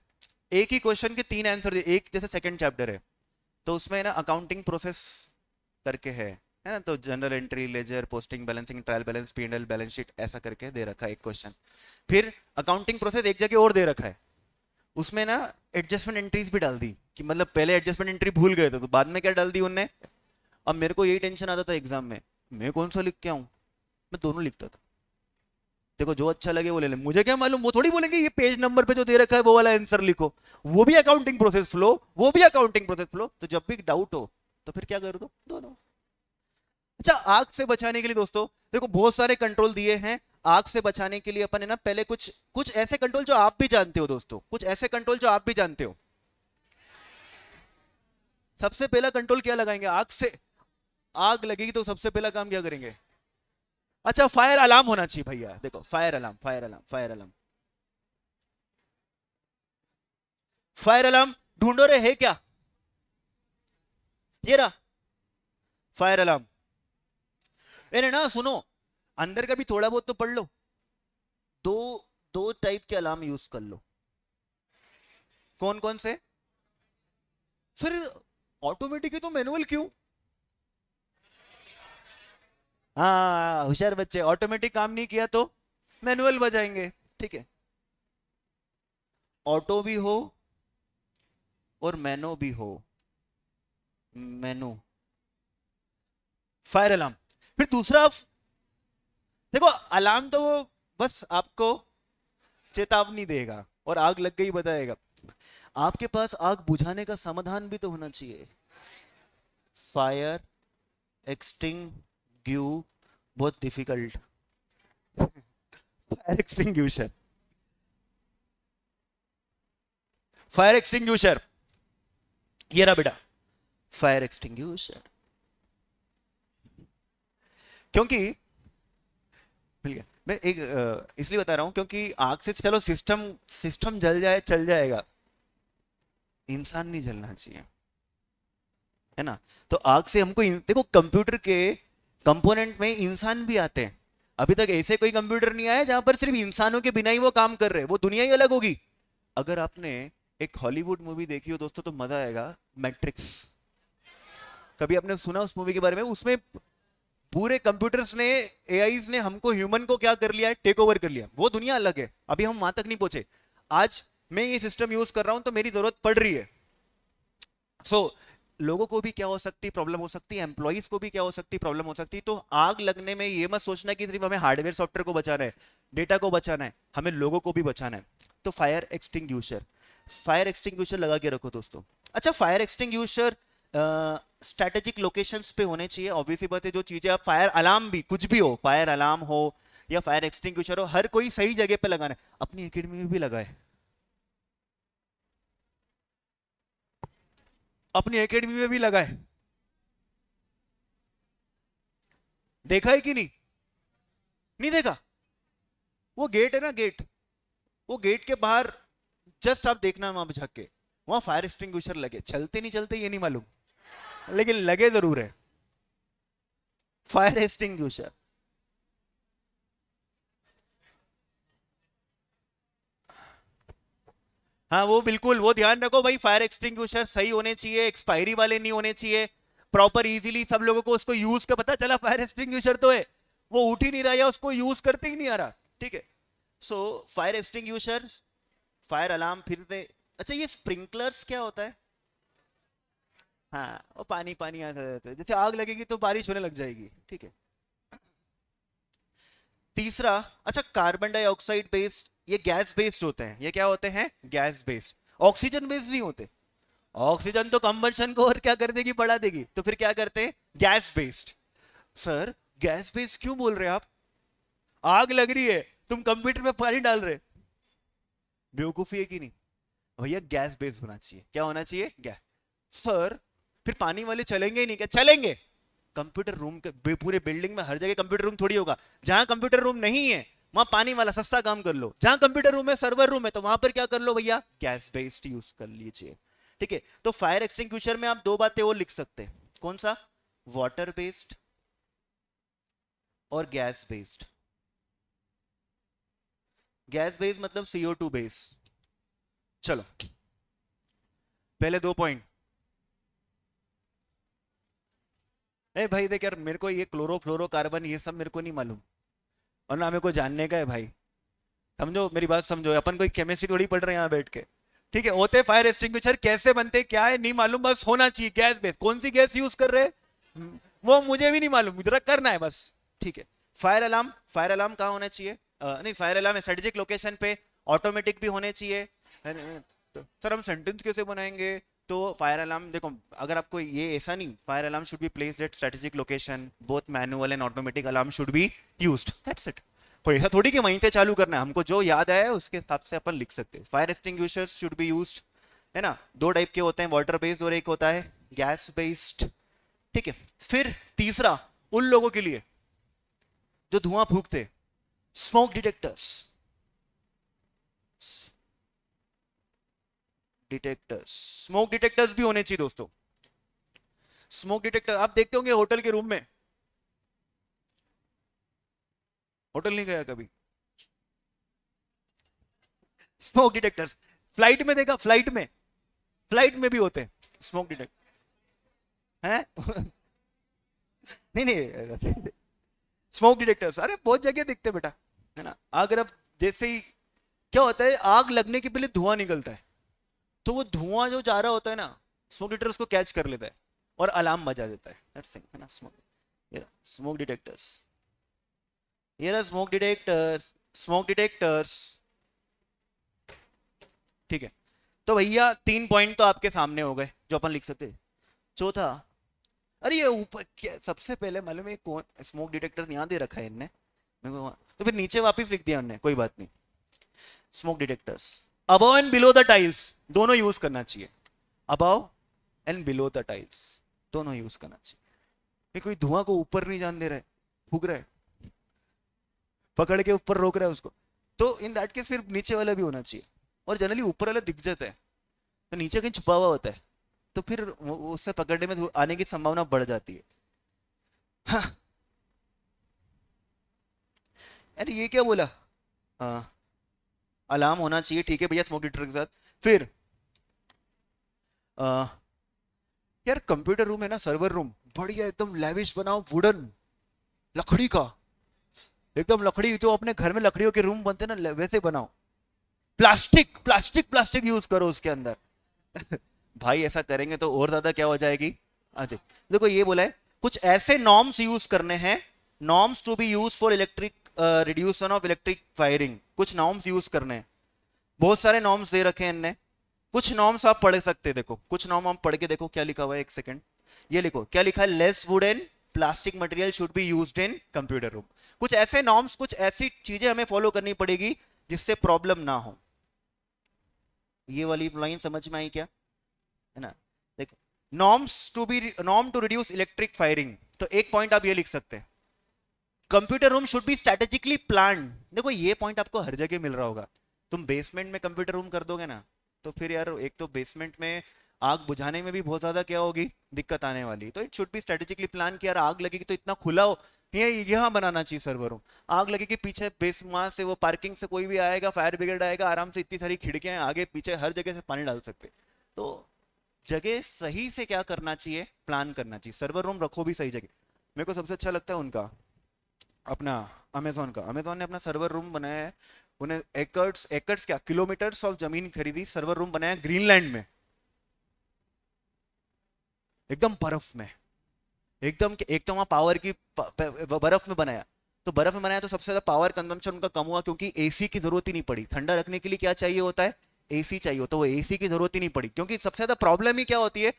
एक ही क्वेश्चन के तीन आंसर दिए एक जैसे सेकंड चैप्टर है तो उसमें ना अकाउंटिंग प्रोसेस करके है है ना तो general entry ledger posting balancing trial balance PNL balance sheet ऐसा करके दे रखा है एक क्वेश्चन फिर अकाउंटिंग प्रोसेस एक जगह और दे रखा है उसमें ना एडजस्टमेंट एंट्रीज भी डाल दी कि मतलब पहले एडजस्टमेंट एंट्री भूल गए थे तो बाद में क्या डाल दी उनने अब मेरे को यही टेंशन आता था एग्जाम में मैं कौन सा लिख के आऊँ मैं दोनों लिखता था देखो जो अच्छा लगे वो ले ले मुझे क्या मालूम वो थोड़ी बोलेंगे ये पेज नंबर पे जो दे रखा है वो वाला आंसर लिखो वो भी अकाउंटिंग प्रोसेस फ्लो वो भी अकाउंटिंग प्रोसेस फ्लो तो जब भी डाउट हो तो फिर क्या कर दो दोनों अच्छा आग से बचाने के लिए दोस्तों देखो बहुत सारे कंट्रोल दिए हैं आग से बचाने के लिए अपन है ना पहले कुछ कुछ ऐसे कंट्रोल जो आप भी जानते हो दोस्तों कुछ ऐसे कंट्रोल जो आप भी जानते हो सबसे पहला कंट्रोल क्या लगाएंगे आग से आग लगेगी तो सबसे पहला काम क्या करेंगे अच्छा फायर अलार्म होना चाहिए भैया देखो fire alarm fire alarm fire alarm fire alarm ढूंढो रहे है क्या ये रहा फायर अलार्म मेरे ना सुनो अंदर का भी थोड़ा बहुत तो पढ़ लो दो दो टाइप के अलार्म यूज कर लो कौन कौन से सर ऑटोमेटिक है तो मैनुअल क्यों हाँ होशियार बच्चे ऑटोमेटिक काम नहीं किया तो मैनुअल बजाएंगे ठीक है ऑटो भी हो और मैनो भी हो मैनो फायर अलार्म फिर दूसरा देखो अलार्म तो वो बस आपको चेतावनी देगा और आग लग गई बताएगा आपके पास आग बुझाने का समाधान भी तो होना चाहिए फायर एक्सटिंग ग्यू बहुत difficult fire extinguisher fire extinguisher ये रहा बेटा फायर एक्सटिंग्यूशर क्योंकि मिल गया मैं एक इसलिए बता रहा हूं क्योंकि आग से चलो सिस्टम सिस्टम जल जाए चल जाएगा इंसान नहीं जलना चाहिए है ना तो आग से हमको देखो कंप्यूटर के कंपोनेंट में इंसान भी आते हैं अभी तक ऐसे कोई कंप्यूटर नहीं आया जहां पर सिर्फ इंसानों के बिना ही वो काम कर रहे वो दुनिया ही अलग होगी अगर आपने एक हॉलीवुड मूवी देखी हो दोस्तों तो मजा आएगा मैट्रिक्स कभी आपने सुना उस मूवी के बारे में उसमें पूरे कंप्यूटर्स ने ए ने हमको ह्यूमन को क्या कर लिया है टेक ओवर कर लिया वो दुनिया अलग है अभी हम वहां तक नहीं पहुंचे आज मैं ये सिस्टम यूज कर रहा हूं तो मेरी जरूरत पड़ रही है सो so, लोगों को भी क्या हो सकती प्रॉब्लम हो सकती है एम्प्लॉइज को भी क्या हो सकती प्रॉब्लम हो सकती तो आग लगने में ये मत सोचना कि सिर्फ हमें हार्डवेयर सॉफ्टवेयर को बचाना है डेटा को बचाना है हमें लोगों को भी बचाना है तो फायर एक्सटिंग फायर एक्सटिंग लगा के रखो दोस्तों अच्छा फायर एक्सटिंग स्ट्रेटेजिक लोकेशंस पे होने चाहिए ऑब्वियसली बात है जो चीज़ें आप फायर अलार्म भी कुछ भी हो फायर अलार्म हो या फायर एक्सटिंग हो हर कोई सही जगह पे लगाना है अपनी अकेडमी में भी लगाए अपनी एकेडमी में भी लगाए देखा है कि नहीं नहीं देखा वो गेट है ना गेट वो गेट के बाहर जस्ट आप देखना वहां पर झक के वहां फायर एक्सटिंग लगे चलते नहीं चलते ये नहीं मालूम लेकिन लगे जरूर है फायर एस्टिंग हाँ वो बिल्कुल वो ध्यान रखो भाई फायर एक्सटिंग सही होने चाहिए एक्सपायरी वाले नहीं होने चाहिए प्रॉपर इजीली सब लोगों को उसको यूज का पता चला फायर एक्सटिंग तो है वो उठ ही नहीं रहा या उसको यूज करते ही नहीं आ रहा ठीक है so fire extinguisher fire alarm फिर अच्छा ये स्प्रिंकलर्स क्या होता है हाँ वो पानी पानी आता रहता है जैसे आग लगेगी तो बारिश होने लग जाएगी ठीक है तीसरा अच्छा कार्बन डाइऑक्साइड बेस्ड ये गैस बेस्ड होते हैं ये क्या होते हैं गैस बेस्ड ऑक्सीजन बेस्ड नहीं होते ऑक्सीजन तो कंबंशन को और क्या कर देगी बढ़ा देगी तो फिर क्या करते हैं gas based sir gas based क्यों बोल रहे हैं आप आग लग रही है तुम कंप्यूटर में पानी डाल रहे बेवकूफी है कि नहीं भैया गैस बेस्ड होना चाहिए क्या होना चाहिए गैस सर फिर पानी वाले चलेंगे ही नहीं क्या चलेंगे कंप्यूटर रूम के पूरे बिल्डिंग में हर जगह कंप्यूटर रूम थोड़ी होगा जहां कंप्यूटर रूम नहीं है वहां पानी वाला सस्ता काम कर लो जहां कंप्यूटर रूम है सर्वर रूम है तो वहां पर क्या कर लो भैया गैस बेस्ड यूज कर लीजिए ठीक है तो फायर एक्सटिंग में आप दो बातें और लिख सकते हैं कौन सा वॉटर बेस्ड और गैस बेस्ड गैस बेस्ड मतलब सीओ टू बेस चलो पहले दो पॉइंट नहीं भाई देख यार मेरे को ये क्लोरो फ्लोरो कार्बन ये सब मेरे को नहीं मालूम और ना मेरे को जानने का है भाई समझो मेरी बात समझो अपन कोई केमिस्ट्री थोड़ी पढ़ रहे हैं यहाँ बैठ के ठीक है होते फायर एक्सटिंग कैसे बनते क्या है नहीं मालूम बस होना चाहिए गैस बेस कौन सी गैस यूज कर रहे वो मुझे भी नहीं मालूम जरा करना है बस ठीक है फायर अलार्म फायर अलार्म कहा होना चाहिए नहीं फायर अलार्म स्ट्रेटेजिक लोकेशन पे ऑटोमेटिक भी होने चाहिए तो सर हम सेंटेंस कैसे बनाएंगे तो फायर अलार्म देखो अगर आपको ये ऐसा नहीं fire alarm should be place at strategic location both manual and automatic alarm should be use that's it कोई ऐसा थोड़ी कि वहीं से चालू करना है हमको जो याद आया है उसके हिसाब से अपन लिख सकते हैं fire extinguisher should be use है ना दो टाइप के होते हैं वाटर बेस्ड और एक होता है गैस बेस्ड ठीक है फिर तीसरा उन लोगों के लिए जो धुआं फूकते smoke detectors detectors smoke detectors भी होने चाहिए दोस्तों स्मोक डिटेक्टर आप देखते होंगे होटल के रूम में होटल नहीं गया कभी स्मोक डिटेक्टर्स फ्लाइट में देखा फ्लाइट में फ्लाइट में भी होते हैं स्मोक डिटेक्टर हैं नहीं नहीं स्मोक डिटेक्टर्स अरे बहुत जगह दिखते बेटा है ना अगर अब जैसे ही क्या होता है आग लगने के पहले धुआं निकलता है तो वो धुआं जो जा रहा होता है ना स्मोक डिटेक्टर उसको कैच कर लेता है और अलार्म बजा देता है ना स्मोक स्मोक डिटेक्टर्स ये स्मोक डिटेक्टर्स स्मोक डिटेक्टर्स ठीक है तो भैया तीन पॉइंट तो आपके सामने हो गए जो अपन लिख सकते चौथा अरे ये ऊपर क्या सबसे पहले मालूम है कौन स्मोक डिटेक्टर यहाँ दे रखा है इनने तो फिर नीचे वापस लिख दिया उनने कोई बात नहीं smoke detectors above and below the tiles दोनों यूज करना चाहिए above and below the tiles दोनों यूज करना चाहिए कोई धुआं को ऊपर नहीं जान दे रहा है फूक रहा है पकड़ के ऊपर रोक रहा है उसको तो इन दैट केस फिर नीचे वाला भी होना चाहिए और जनरली ऊपर वाला दिख जाता है तो नीचे कहीं छुपा हुआ होता है तो फिर उससे पकड़ने में आने की संभावना बढ़ जाती है हाँ। अरे ये क्या बोला हाँ अलार्म होना चाहिए ठीक है भैया स्मोक डिटेक्टर के साथ फिर आ, यार कंप्यूटर रूम है ना सर्वर रूम बढ़िया एकदम लेविश बनाओ वुडन लकड़ी का एकदम लकड़ी जो अपने घर में लकड़ियों के रूम बनते ना वैसे बनाओ प्लास्टिक प्लास्टिक प्लास्टिक यूज करो उसके अंदर (laughs) भाई ऐसा करेंगे तो और ज्यादा क्या हो जाएगी अच्छा देखो ये बोला है कुछ ऐसे नॉर्म्स यूज करने हैं norms to be use for electric reduction of electric firing कुछ नॉर्म्स यूज करने हैं बहुत सारे नॉर्म्स दे रखे हैं इनने कुछ नॉर्म्स आप पढ़ सकते हैं देखो कुछ नॉर्म आप पढ़ के देखो क्या लिखा हुआ है एक सेकंड ये लिखो क्या लिखा है less wood and plastic material should be use in computer room कुछ ऐसे नॉर्म्स कुछ ऐसी चीजें हमें फॉलो करनी पड़ेगी जिससे प्रॉब्लम ना हो ये वाली लाइन समझ में आई क्या है ना देखो norms to be norm to reduce electric firing तो एक पॉइंट आप ये लिख सकते हैं computer room should be strategically plan देखो ये पॉइंट आपको हर जगह मिल रहा होगा तुम बेसमेंट में कंप्यूटर रूम कर दोगे ना तो फिर यार एक तो बेसमेंट में आग बुझाने में भी बहुत ज्यादा क्या होगी दिक्कत आने वाली तो it should be strategically plan यार आग लगेगी तो इतना खुला हो ये यहाँ बनाना चाहिए सर्वर रूम आग लगेगी पीछे बेस वहां से वो पार्किंग से कोई भी आएगा फायर ब्रिगेड आएगा आराम से इतनी सारी खिड़कियां आगे पीछे हर जगह से पानी डाल सकते तो जगह सही से क्या करना चाहिए प्लान करना चाहिए सर्वर रूम रखो भी सही जगह मेरे को सबसे अच्छा लगता है उनका अपना अमेजोन का अमेजोन ने अपना सर्वर रूम बनाया है उन्हें एकर्ट्स एकर्ट्स क्या किलोमीटर्स ऑफ जमीन खरीदी सर्वर रूम बनाया ग्रीनलैंड में एकदम बर्फ में एकदम एक तो वहां पावर की बर्फ में बनाया तो बर्फ में बनाया तो सबसे ज्यादा पावर कंजम्पशन उनका कम हुआ क्योंकि एसी की जरूरत ही नहीं पड़ी ठंडा रखने के लिए क्या चाहिए होता है एसी चाहिए होता है वो एसी की जरूरत ही नहीं पड़ी क्योंकि सबसे ज्यादा प्रॉब्लम ही क्या होती है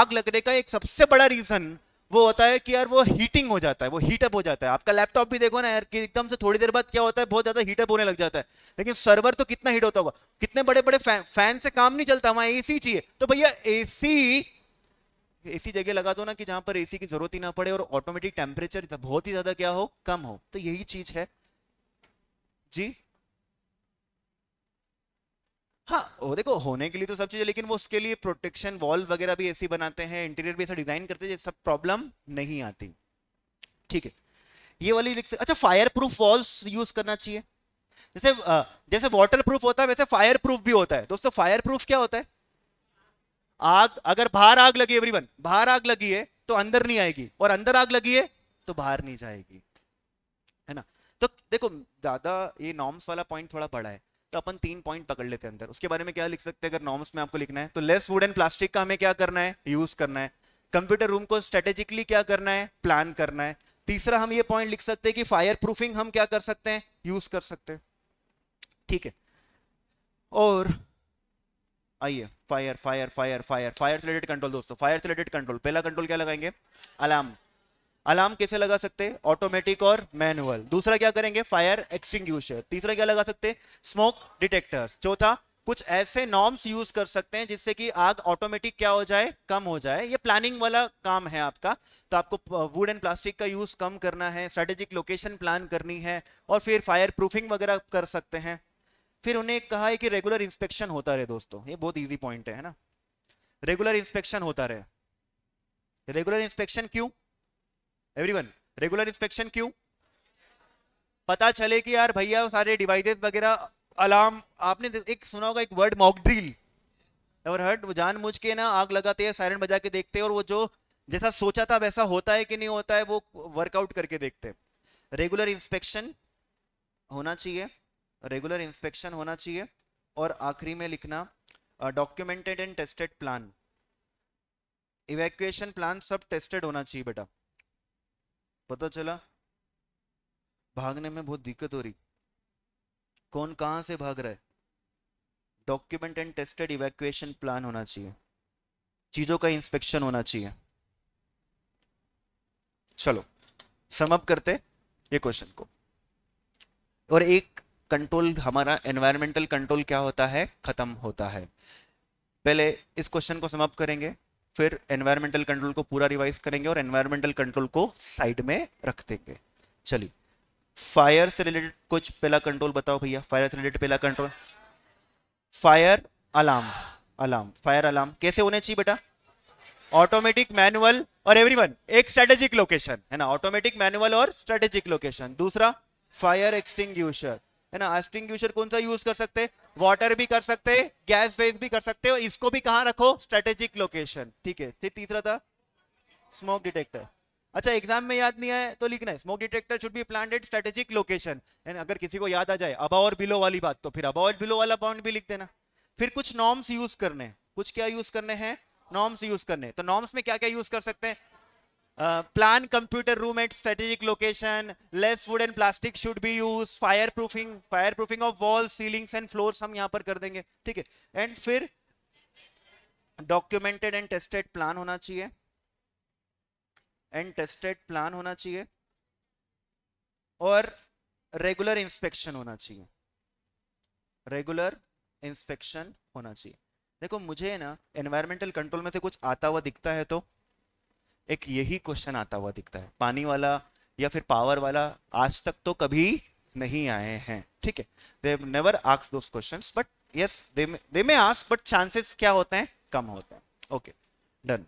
आग लगने का एक सबसे बड़ा रीजन वो होता है कि यार वो हीटिंग हो जाता है वो हीटअप हो जाता है आपका लैपटॉप भी देखो ना यार कि एकदम से थोड़ी देर बाद क्या होता है बहुत ज्यादा हीटअप होने लग जाता है लेकिन सर्वर तो कितना हीट होता होगा कितने बड़े बड़े फैन फैन से काम नहीं चलता वहां एसी चाहिए तो भैया एसी ऐसी जगह लगा दो ना कि जहां पर एसी की जरूरत ही ना पड़े और ऑटोमेटिक टेम्परेचर बहुत ही ज्यादा क्या हो कम हो तो यही चीज है जी हाँ वो देखो होने के लिए तो सब चीज़ें लेकिन वो उसके लिए प्रोटेक्शन वॉल वगैरह भी ऐसी बनाते हैं इंटीरियर भी ऐसा डिज़ाइन करते हैं सब प्रॉब्लम नहीं आती ठीक है ये वाली लिख अच्छा फायर प्रूफ वॉल्स यूज़ करना चाहिए जैसे जैसे वाटर प्रूफ होता है वैसे फायर प्रूफ भी होता है दोस्तों फायर प्रूफ क्या होता है आग अगर बाहर आग लगी एवरीवन बाहर आग लगी है तो अंदर नहीं आएगी और अंदर आग लगी है तो बाहर नहीं जाएगी है ना तो देखो ज्यादा ये नॉर्म्स वाला पॉइंट थोड़ा बड़ा है तो अपन तीन पॉइंट पकड़ लेते हैं अंदर उसके बारे में क्या लिख सकते हैं अगर नॉर्म्स में आपको लिखना है तो लेस वुड एंड प्लास्टिक का हमें क्या करना है यूज करना है कंप्यूटर रूम को स्ट्रेटेजिकली क्या करना है प्लान करना है तीसरा हम ये पॉइंट लिख सकते हैं कि फायर प्रूफिंग हम क्या कर सकते हैं यूज कर सकते हैं ठीक है और आइए fire fire fire fire fire से रिलेटेड कंट्रोल दोस्तों फायर से रिलेटेड कंट्रोल पहला कंट्रोल क्या लगाएंगे अलार्म अलार्म कैसे लगा सकते हैं ऑटोमेटिक और मैनुअल दूसरा क्या करेंगे फायर एक्सटिंग तीसरा क्या लगा सकते हैं स्मोक डिटेक्टर्स चौथा कुछ ऐसे नॉर्म्स यूज कर सकते हैं जिससे कि आग ऑटोमेटिक क्या हो जाए कम हो जाए ये प्लानिंग वाला काम है आपका तो आपको वुड एंड प्लास्टिक का यूज कम करना है स्ट्रेटेजिक लोकेशन प्लान करनी है और फिर फायर प्रूफिंग वगैरह कर सकते हैं फिर उन्हें कहा है कि रेगुलर इंस्पेक्शन होता रहे दोस्तों ये बहुत ईजी पॉइंट है ना रेगुलर इंस्पेक्शन होता रहे रेगुलर इंस्पेक्शन क्यों एवरीवन रेगुलर इंस्पेक्शन क्यों पता चले कि यार भैया सारे डिवाइसेस वगैरह अलार्म आपने एक सुना होगा एक word mock drill ever heard वो मुझ के ना आग लगाते हैं सायरन बजा के देखते हैं और वो जो जैसा सोचा था वैसा होता है कि नहीं होता है वो वर्कआउट करके देखते हैं रेगुलर इंस्पेक्शन होना चाहिए रेगुलर इंस्पेक्शन होना चाहिए और आखिरी में लिखना documented and tested plan evacuation plan सब टेस्टेड होना चाहिए बेटा पता चला भागने में बहुत दिक्कत हो रही कौन कहां से भाग रहा है document and tested evacuation plan होना चाहिए चीजों का इंस्पेक्शन होना चाहिए चलो समअप करते ये क्वेश्चन को और एक कंट्रोल हमारा एनवायरमेंटल कंट्रोल क्या होता है खत्म होता है पहले इस क्वेश्चन को समाप्त करेंगे फिर एनवायरमेंटल कंट्रोल को पूरा रिवाइज करेंगे और एनवायरमेंटल कंट्रोल को साइड में रख देंगे चलिए फायर से रिलेटेड कुछ पहला कंट्रोल बताओ भैया फायर से रिलेटेड पहला control fire alarm alarm fire alarm कैसे होने चाहिए बेटा ऑटोमेटिक मैनुअल और एवरीवन एक स्ट्रेटेजिक लोकेशन है ना ऑटोमेटिक मैनुअल और स्ट्रेटेजिक लोकेशन दूसरा फायर एक्सटिंग है ना एक्सटिंग्विशर कौन सा यूज कर सकते वाटर भी कर सकते गैस बेस भी कर सकते हो इसको भी कहा रखो स्ट्रेटेजिक लोकेशन ठीक है फिर तीसरा था स्मोक डिटेक्टर अच्छा एग्जाम में याद नहीं आया तो लिखना है smoke detector should be planted strategic location and अगर किसी को याद आ जाए अब और बिलो वाली बात तो फिर अब और बिलो वाला पॉइंट भी लिख देना फिर कुछ नॉर्म्स यूज करने कुछ क्या यूज करने हैं नॉर्म्स यूज करने तो नॉर्म्स में क्या क्या यूज कर सकते हैं plan computer room at strategic location less wood and plastic should be use fire proofing fire proofing of wall ceilings and floor हम यहाँ पर कर देंगे ठीक है एंड फिर डॉक्यूमेंटेड एंड टेस्टेड प्लान होना चाहिए एंड टेस्टेड प्लान होना चाहिए और रेगुलर इंस्पेक्शन होना चाहिए रेगुलर इंस्पेक्शन होना चाहिए देखो मुझे ना एनवायरमेंटल कंट्रोल में से कुछ आता हुआ दिखता है तो एक यही क्वेश्चन आता हुआ दिखता है पानी वाला या फिर पावर वाला आज तक तो कभी नहीं आए हैं ठीक है they never ask two question but yes they may ask but chances क्या होते हैं कम होते हैं ओके डन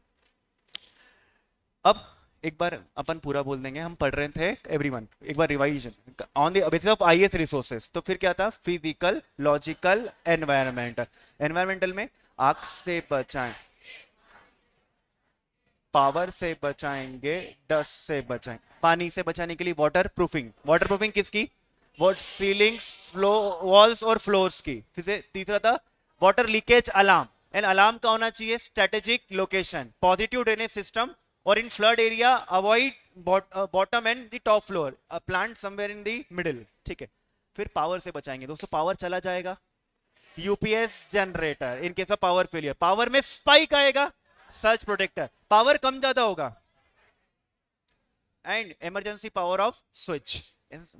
अब एक बार अपन पूरा बोल देंगे हम पढ़ रहे थे एवरीवन एक बार revision on basis of IAS resources तो फिर क्या था फिजिकल लॉजिकल एनवायरमेंटल एनवायरमेंटल में आग से बचाएं पावर से बचाएंगे डस्ट से बचाएंगे पानी से बचाने के लिए वाटर प्रूफिंग वाटर प्रूफिंग किसकी वॉट सीलिंग्स फ्लो वॉल्स और फ्लोर्स की फिर तीसरा था water leakage alarm and alarm का होना चाहिए strategic location positive drainage system और in flood area avoid bottom and the top floor plant somewhere in the middle ठीक है फिर पावर से बचाएंगे दोस्तों पावर चला जाएगा UPS generator in case of power failure power में स्पाइक आएगा सर्च प्रोटेक्टर पावर कम ज्यादा होगा and emergency power off switch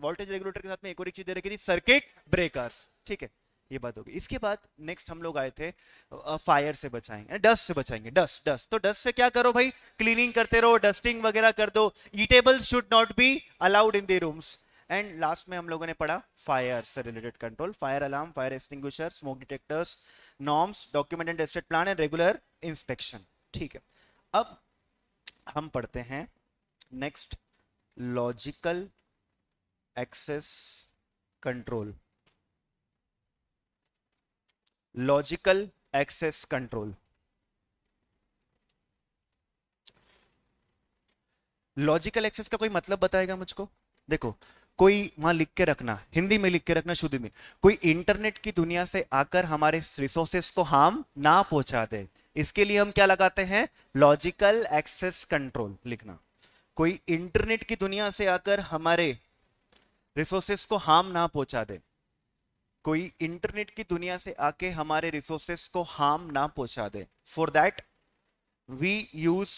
voltage regulator के साथ में एक और एक चीज दे रखी थी सर्किट ब्रेकर्स ठीक है ये बात होगी इसके बाद नेक्स्ट हम लोग आए थे फायर से बचाएंगे डस्ट से बचाएंगे डस्ट डस्ट तो डस्ट से क्या करो भाई क्लीनिंग करते रहो डस्टिंग वगैरह कर दो eatables should not be allowed in the rooms and last में हम लोगों ने पढ़ा फायर से related control fire alarm fire extinguisher smoke detectors norms document and tested plan and regular inspection ठीक है अब हम पढ़ते हैं next logical access control logical access control logical access का कोई मतलब बताएगा मुझको देखो कोई वहां लिख के रखना हिंदी में लिख के रखना शुद्ध में कोई इंटरनेट की दुनिया से आकर हमारे रिसोर्सेस को हार्म ना पहुंचा दे इसके लिए हम क्या लगाते हैं लॉजिकल एक्सेस कंट्रोल लिखना कोई इंटरनेट की दुनिया से आकर हमारे रिसोर्सेस को हार्म ना पहुंचा दे कोई इंटरनेट की दुनिया से आके हमारे रिसोर्सेस को हार्म ना पहुंचा दे for that we use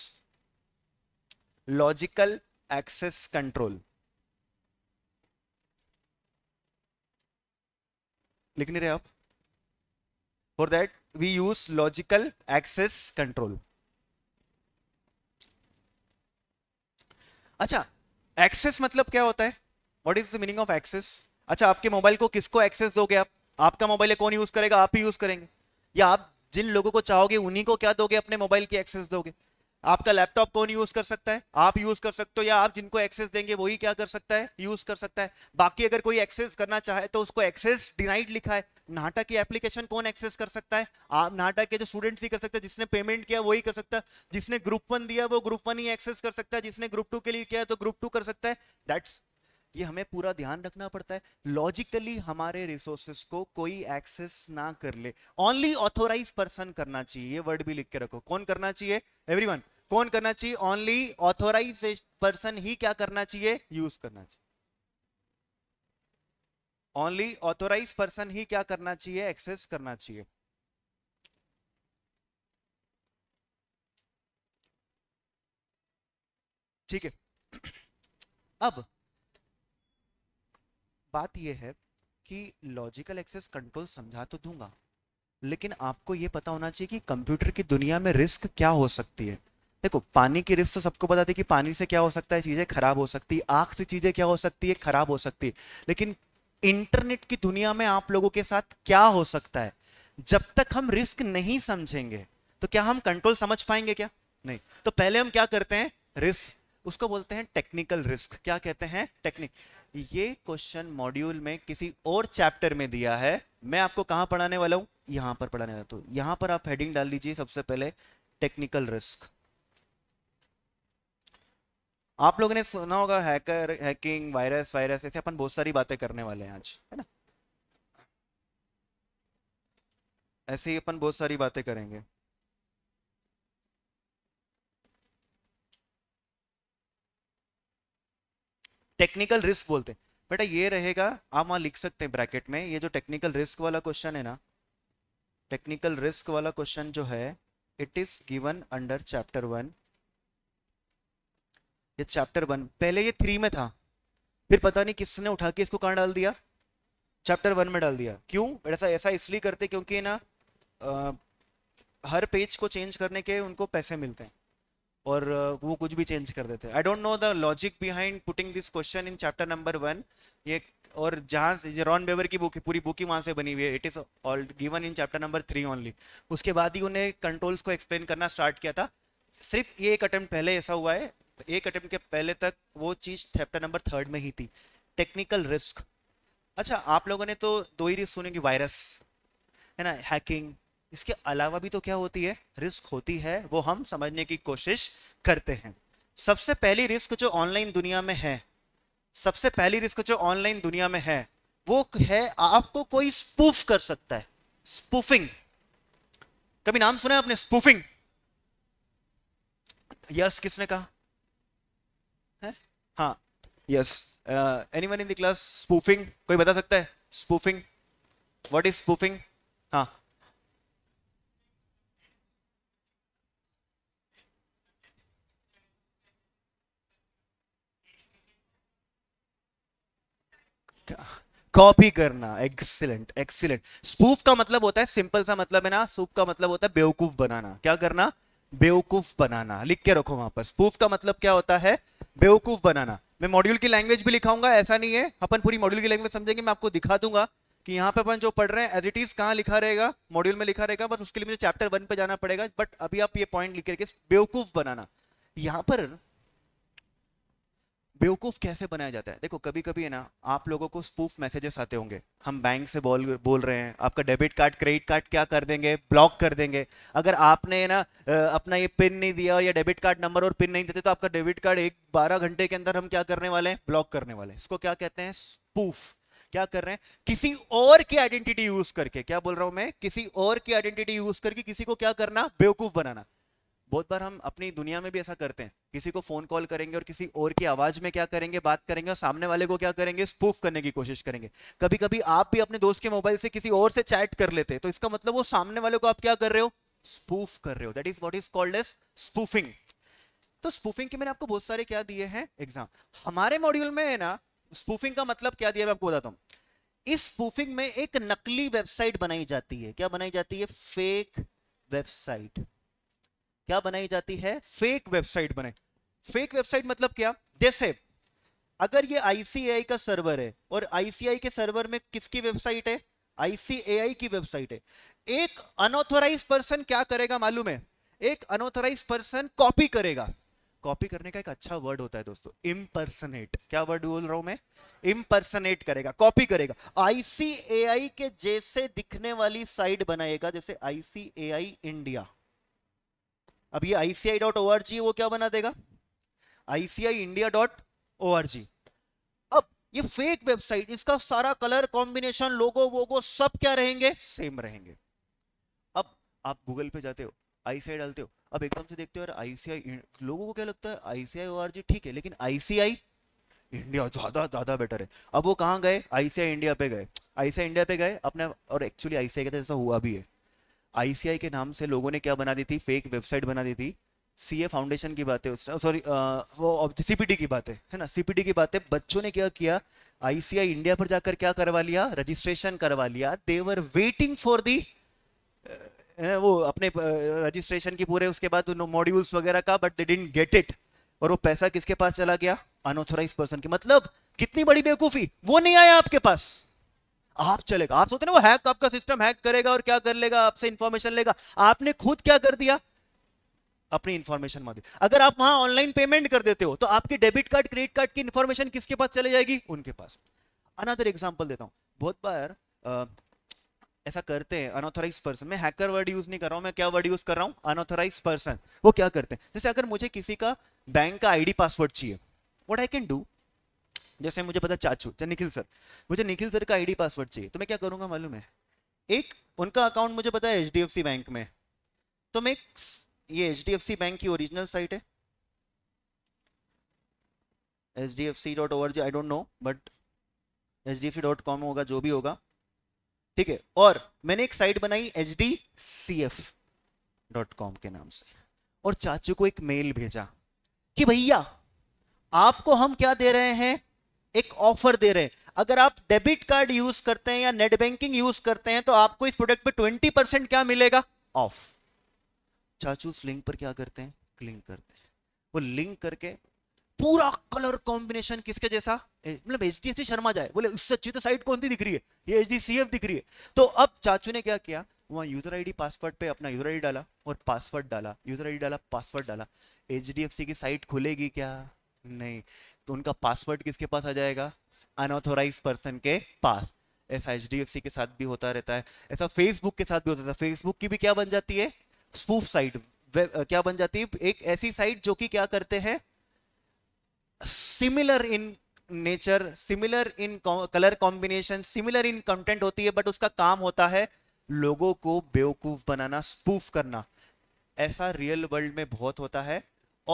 logical access control लिख नहीं रहे आप फॉर दैट we use logical access control अच्छा एक्सेस मतलब क्या होता है what is the meaning of access अच्छा आपके मोबाइल को किसको एक्सेस दोगे आप आपका मोबाइल कौन यूज करेगा आप ही यूज करेंगे या आप जिन लोगों को चाहोगे उन्हीं को क्या दोगे अपने मोबाइल की एक्सेस दोगे आपका लैपटॉप कौन यूज कर सकता है आप यूज कर सकते हो या आप जिनको एक्सेस देंगे वही क्या कर सकता है यूज कर सकता है बाकी अगर कोई एक्सेस करना चाहे तो उसको एक्सेस डिनाइड लिखा है नाटक की एप्लीकेशन कौन एक्सेस कर सकता है आप नाटक के जो स्टूडेंट्स ही कर सकते हैं जिसने पेमेंट किया वही कर सकता है जिसने ग्रुप वन दिया वो ग्रुप वन ही एक्सेस कर सकता है जिसने ग्रुप टू के लिए किया तो ग्रुप टू कर सकता है दैट्स ये हमें पूरा ध्यान रखना पड़ता है लॉजिकली हमारे रिसोर्सेस को कोई एक्सेस ना कर ले ओनली ऑथोराइज पर्सन करना चाहिए ये वर्ड भी लिख के रखो कौन करना चाहिए एवरीवन कौन करना चाहिए ओनली ऑथोराइज पर्सन ही क्या करना चाहिए यूज करना चाहिए ओनली ऑथोराइज पर्सन ही क्या करना चाहिए एक्सेस करना चाहिए ठीक है अब बात यह है कि लॉजिकल एक्सेस कंट्रोल समझा तो दूंगा लेकिन आपको यह पता होना चाहिए कि कंप्यूटर की दुनिया में रिस्क क्या हो सकती है देखो पानी की रिस्क तो सबको पता थी कि पानी से क्या हो सकता है चीजें खराब हो सकती है आग से चीजें क्या हो सकती है खराब हो सकती है लेकिन इंटरनेट की दुनिया में आप लोगों के साथ क्या हो सकता है जब तक हम रिस्क नहीं समझेंगे तो क्या हम कंट्रोल समझ पाएंगे क्या नहीं तो पहले हम क्या करते हैं रिस्क उसको बोलते हैं टेक्निकल रिस्क क्या कहते हैं टेक्निक ये क्वेश्चन मॉड्यूल में किसी और चैप्टर में दिया है मैं आपको कहां पढ़ाने वाला हूं यहां पर पढ़ाने वाला तो यहां पर आप हेडिंग डाल लीजिए सबसे पहले टेक्निकल रिस्क आप लोगों ने सुना होगा हैकर हैकिंग वायरस वायरस ऐसे अपन बहुत सारी बातें करने वाले हैं आज है ना ऐसे ही अपन बहुत सारी बातें करेंगे टेक्निकल रिस्क बोलते हैं बेटा ये रहेगा आप वहां लिख सकते हैं ब्रैकेट में ये जो टेक्निकल रिस्क वाला क्वेश्चन है ना टेक्निकल रिस्क वाला क्वेश्चन जो है it is given under chapter one ये चैप्टर वन पहले ये थ्री में था फिर पता नहीं किसने उठा के इसको कहाँ डाल दिया चैप्टर वन में डाल दिया क्यों ऐसा ऐसा इसलिए करते क्योंकि ना आ, हर पेज को चेंज करने के उनको पैसे मिलते हैं और वो कुछ भी चेंज कर देते हैं I don't know the logic behind putting this question in chapter number one ये और जहाँ से रॉन बेबर की बुक पूरी बुक ही वहाँ से बनी हुई है it is all given in chapter number three only उसके बाद ही उन्हें कंट्रोल्स को एक्सप्लेन करना स्टार्ट किया था सिर्फ ये एक अटेम्प्ट पहले ऐसा हुआ है एक अटेम्प्ट के पहले तक वो चीज चैप्टर नंबर थर्ड में ही थी टेक्निकल रिस्क अच्छा आप लोगों ने तो दो ही रिस्क सुने की वायरस है ना हैकिंग इसके अलावा भी तो क्या होती है रिस्क होती है वो हम समझने की कोशिश करते हैं सबसे पहली रिस्क जो ऑनलाइन दुनिया में है सबसे पहली रिस्क जो ऑनलाइन दुनिया में है वो है आपको कोई स्पूफ कर सकता है स्पूफिंग कभी नाम सुना है आपने स्पूफिंग यस किसने कहा हाँ yes anyone in class spoofing कोई बता सकता है स्पूफिंग वट इज स्पूफिंग हाँ कॉपी करना एक्सिलेंट एक्सिलेंट स्पूफ का मतलब होता है सिंपल सा मतलब है ना सूप का मतलब होता है बेवकूफ बनाना क्या करना बेवकूफ बनाना लिख के रखो वहां पर स्पूफ का मतलब क्या होता है बेवकूफ बनाना मैं मॉड्यूल की लैंग्वेज भी लिखाऊंगा ऐसा नहीं है अपन पूरी मॉड्यूल की लैंग्वेज समझेंगे मैं आपको दिखा दूंगा कि यहाँ पे अपन जो पढ़ रहे हैं एज इट इज कहाँ लिखा रहेगा मॉड्यूल में लिखा रहेगा बस उसके लिए मुझे चैप्टर वन पे जाना पड़ेगा बट अभी आप ये पॉइंट लिख करके बेवकूफ बनाना यहाँ पर बेवकूफ़ कैसे बनाया जाता है देखो कभी कभी है ना आप लोगों को स्पूफ मैसेजेस आते होंगे हम बैंक से बोल बोल रहे हैं आपका डेबिट कार्ड क्रेडिट कार्ड क्या कर देंगे ब्लॉक कर देंगे अगर आपने ना अपना ये पिन नहीं दिया और या डेबिट कार्ड नंबर और पिन नहीं देते तो आपका डेबिट कार्ड एक बारह घंटे के अंदर हम क्या करने वाले हैं ब्लॉक करने वाले हैं इसको क्या कहते हैं स्पूफ क्या कर रहे हैं किसी और की आइडेंटिटी यूज करके क्या बोल रहा हूं मैं किसी और की आइडेंटिटी यूज करके किसी को क्या करना बेवकूफ बनाना बहुत बार हम अपनी दुनिया में भी ऐसा करते हैं किसी को फोन कॉल करेंगे और किसी और की आवाज में क्या करेंगे बात करेंगे और सामने वाले को क्या करेंगे स्पूफ करने की कोशिश करेंगे कभी कभी आप भी अपने दोस्त के मोबाइल से किसी और से चैट कर लेते तो इसका मतलब वो सामने वाले को आप क्या कर रहे हो स्पूफ कर रहे हो that is what is called as spoofing तो स्पूफिंग के मैंने आपको बहुत सारे क्या दिए हैं एग्जाम हमारे मॉड्यूल में है ना स्पूफिंग का मतलब क्या दिया मैं आपको बताता हूँ इस स्पूफिंग में एक नकली वेबसाइट बनाई जाती है क्या बनाई जाती है फेक वेबसाइट क्या बनाई जाती है फेक वेबसाइट बनाई फेक वेबसाइट मतलब क्या जैसे अगर ये आईसीआई का सर्वर है और आईसीआई के सर्वर में किसकी वेबसाइट है आईसीएआई की वेबसाइट है एक अनऑथोराइज पर्सन क्या करेगा मालूम है एक अनऑथोराइज पर्सन कॉपी करेगा कॉपी करने का एक अच्छा वर्ड होता है दोस्तों इम्पर्सनेट क्या वर्ड बोल रहा हूं मैं इम्पर्सनेट करेगा कॉपी करेगा आईसीएआई के जैसे दिखने वाली साइट बनाएगा जैसे आईसीएआई इंडिया अब ये आईसीआई डॉट ओ वो क्या बना देगा icindia.org अब ये फेक वेबसाइट इसका सारा कलर कॉम्बिनेशन लोगो वोगो सब क्या रहेंगे सेम रहेंगे अब आप गूगल पे जाते हो आईसीआई डालते हो अब एकदम से देखते हो आईसीआई लोगों को क्या लगता है आईसीआई ओ आर जी ठीक है लेकिन आईसीआई इंडिया ज्यादा ज्यादा बेटर है अब वो कहाँ गए आईसीआई इंडिया पे गए आईसीआई इंडिया पे गए अपने और एक्चुअली आईसीआई के जैसा हुआ भी है आईसीआई के नाम से लोगों ने क्या बना दी थी फेक वेबसाइट बना दी थी सी ए फाउंडेशन की बात है सॉरी वो सीपीटी की बात है ना सीपीटी की है बच्चों ने क्या किया आईसीआई इंडिया पर जाकर क्या करवा लिया रजिस्ट्रेशन करवा लिया देवर वेटिंग फॉर दी वो अपने रजिस्ट्रेशन की पूरे उसके बाद मॉड्यूल्स वगैरह का but they didn't get it और वो पैसा किसके पास चला गया अनऑथोराइज पर्सन की मतलब कितनी बड़ी बेवकूफी वो नहीं आया आपके पास आप चलेगा आप सोचते ना वो हैक आपका सिस्टम हैक करेगा और क्या कर लेगा आपसे इंफॉर्मेशन लेगा आपने खुद क्या कर दिया अपनी इन्फॉर्मेशन मांगे अगर आप वहां ऑनलाइन पेमेंट कर देते हो तो आपके डेबिट कार्ड क्रेडिट कार्ड की इन्फॉर्मेशन किसके पास चले जाएगी उनके पास अनदर एग्जाम्पल देता हूँ बहुत बार ऐसा करते हैं अनऑथोराइज पर्सन मैं हैकर वर्ड यूज नहीं कर रहा हूँ मैं क्या वर्ड यूज कर रहा हूँ अनऑथोराइज पर्सन वो क्या करते हैं जैसे अगर मुझे किसी का बैंक का आईडी पासवर्ड चाहिए वट आई कैन डू जैसे मुझे पता चाचू चाहे निखिल सर मुझे निखिल सर का आईडी पासवर्ड चाहिए तो मैं क्या करूंगा मालूम है एक उनका अकाउंट मुझे पता है एच बैंक में तो मैं ये एच बैंक की ओरिजिनल साइट है H D F C dot over G I don't know but H D F C dot com होगा जो भी होगा ठीक है और मैंने एक साइट बनाई H D C F dot com के नाम से और चाचू को एक मेल भेजा कि भैया आपको हम क्या दे रहे हैं एक ऑफर दे रहे हैं अगर आप डेबिट कार्ड यूज करते हैं या नेट बैंकिंग यूज करते हैं तो आपको इस प्रोडक्ट पे ट्वेंटी परसेंट क्या मिलेगा ऑफ चाचू उस लिंक पर क्या करते हैं क्लिंक करते हैं वो लिंक करके पूरा कलर कॉम्बिनेशन किसके जैसा मतलब एच डी सी शर्मा जाए बोले उससे अच्छी तो साइट कौन सी दिख रही है ये एच डी सी एफ दिख रही है तो अब चाचू ने क्या किया वहां यूजर आईडी पासवर्ड पे अपना यूजर आईडी डाला और पासवर्ड डाला यूजर आईडी डाला पासवर्ड डाला एच डी एफ सी की साइट खुलेगी क्या नहीं तो उनका पासवर्ड किसके पास आ जाएगा अनऑथोराइज पर्सन के पास ऐसा एच डी एफ सी के साथ भी होता रहता है ऐसा फेसबुक के साथ भी होता था फेसबुक की भी क्या बन जाती है स्पूफ साइट uh, क्या बन जाती है एक ऐसी साइट जो कि क्या करते हैं similar in nature similar in colour combination similar in content होती है बट उसका काम होता है लोगों को बेवकूफ बनाना स्पूफ करना ऐसा रियल वर्ल्ड में बहुत होता है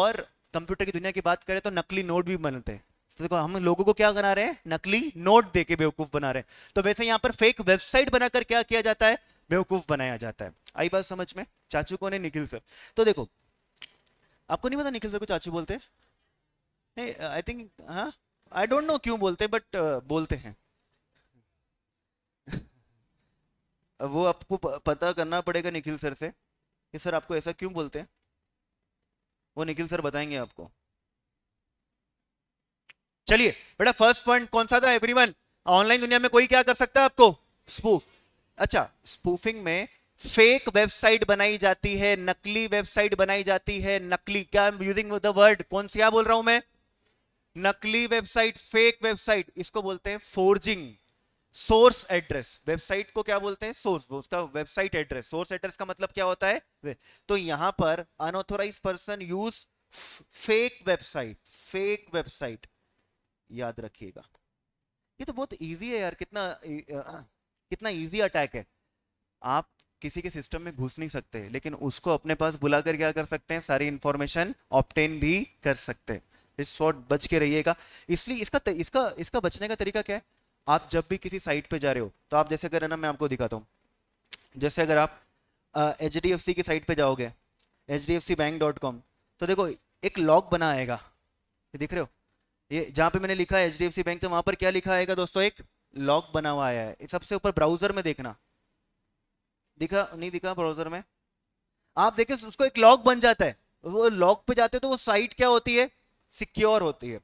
और कंप्यूटर की दुनिया की बात करें तो नकली नोट भी बनते हैं तो देखो हम लोगों को क्या बना रहे हैं नकली नोट दे के बेवकूफ बना रहे हैं तो वैसे यहां पर फेक वेबसाइट बनाकर क्या किया जाता है बेवकूफ बनाया जाता है आई बात समझ में चाचू कौन है निखिल सर तो देखो आपको नहीं पता निखिल सर को चाचू बोलते आई थिंक हाँ आई डोंट नो क्यों बोलते बट uh, बोलते हैं वो आपको पता करना पड़ेगा निखिल सर से कि सर आपको ऐसा क्यों बोलते हैं वो निखिल सर बताएंगे आपको चलिए बेटा फर्स्ट पॉइंट कौन सा था एवरीवन ऑनलाइन दुनिया में कोई क्या कर सकता है आपको स्पूफ अच्छा स्पूफिंग में फेक वेबसाइट बनाई जाती है नकली वेबसाइट बनाई जाती है नकली क्या यूजिंग द वर्ड कौन सी क्या बोल रहा हूं मैं नकली वेबसाइट फेक वेबसाइट इसको बोलते हैं फोर्जिंग सोर्स एड्रेस वेबसाइट को क्या बोलते हैं सोर्स उसका वेबसाइट एड्रेस सोर्स एड्रेस का मतलब क्या होता है तो यहां पर unauthorise person use fake website fake website याद रखिएगा ये तो बहुत इजी है यार कितना हाँ। कितना इजी अटैक है आप किसी के सिस्टम में घुस नहीं सकते लेकिन उसको अपने पास बुला कर क्या कर सकते हैं सारी इंफॉर्मेशन ऑप्टेन भी कर सकते हैं इस शॉर्ट बच के रहिएगा इसलिए इसका इसका इसका बचने का तरीका क्या है आप जब भी किसी साइट पर जा रहे हो तो आप जैसे अगर ना मैं आपको दिखाता हूँ जैसे अगर आप एच डी एफ सी की साइट पर जाओगे H D F C bank dot com तो देखो एक लॉग बना आएगा ये दिख रहे हो ये जहां पे मैंने लिखा है H D F C bank तो वहां पर क्या लिखा आएगा दोस्तों एक लॉक बना हुआ आया है सबसे ऊपर ब्राउजर में देखना दिखा नहीं दिखा ब्राउजर में आप देखे उसको एक लॉक बन जाता है वो लॉक पे जाते हो तो वो साइट क्या होती है सिक्योर होती है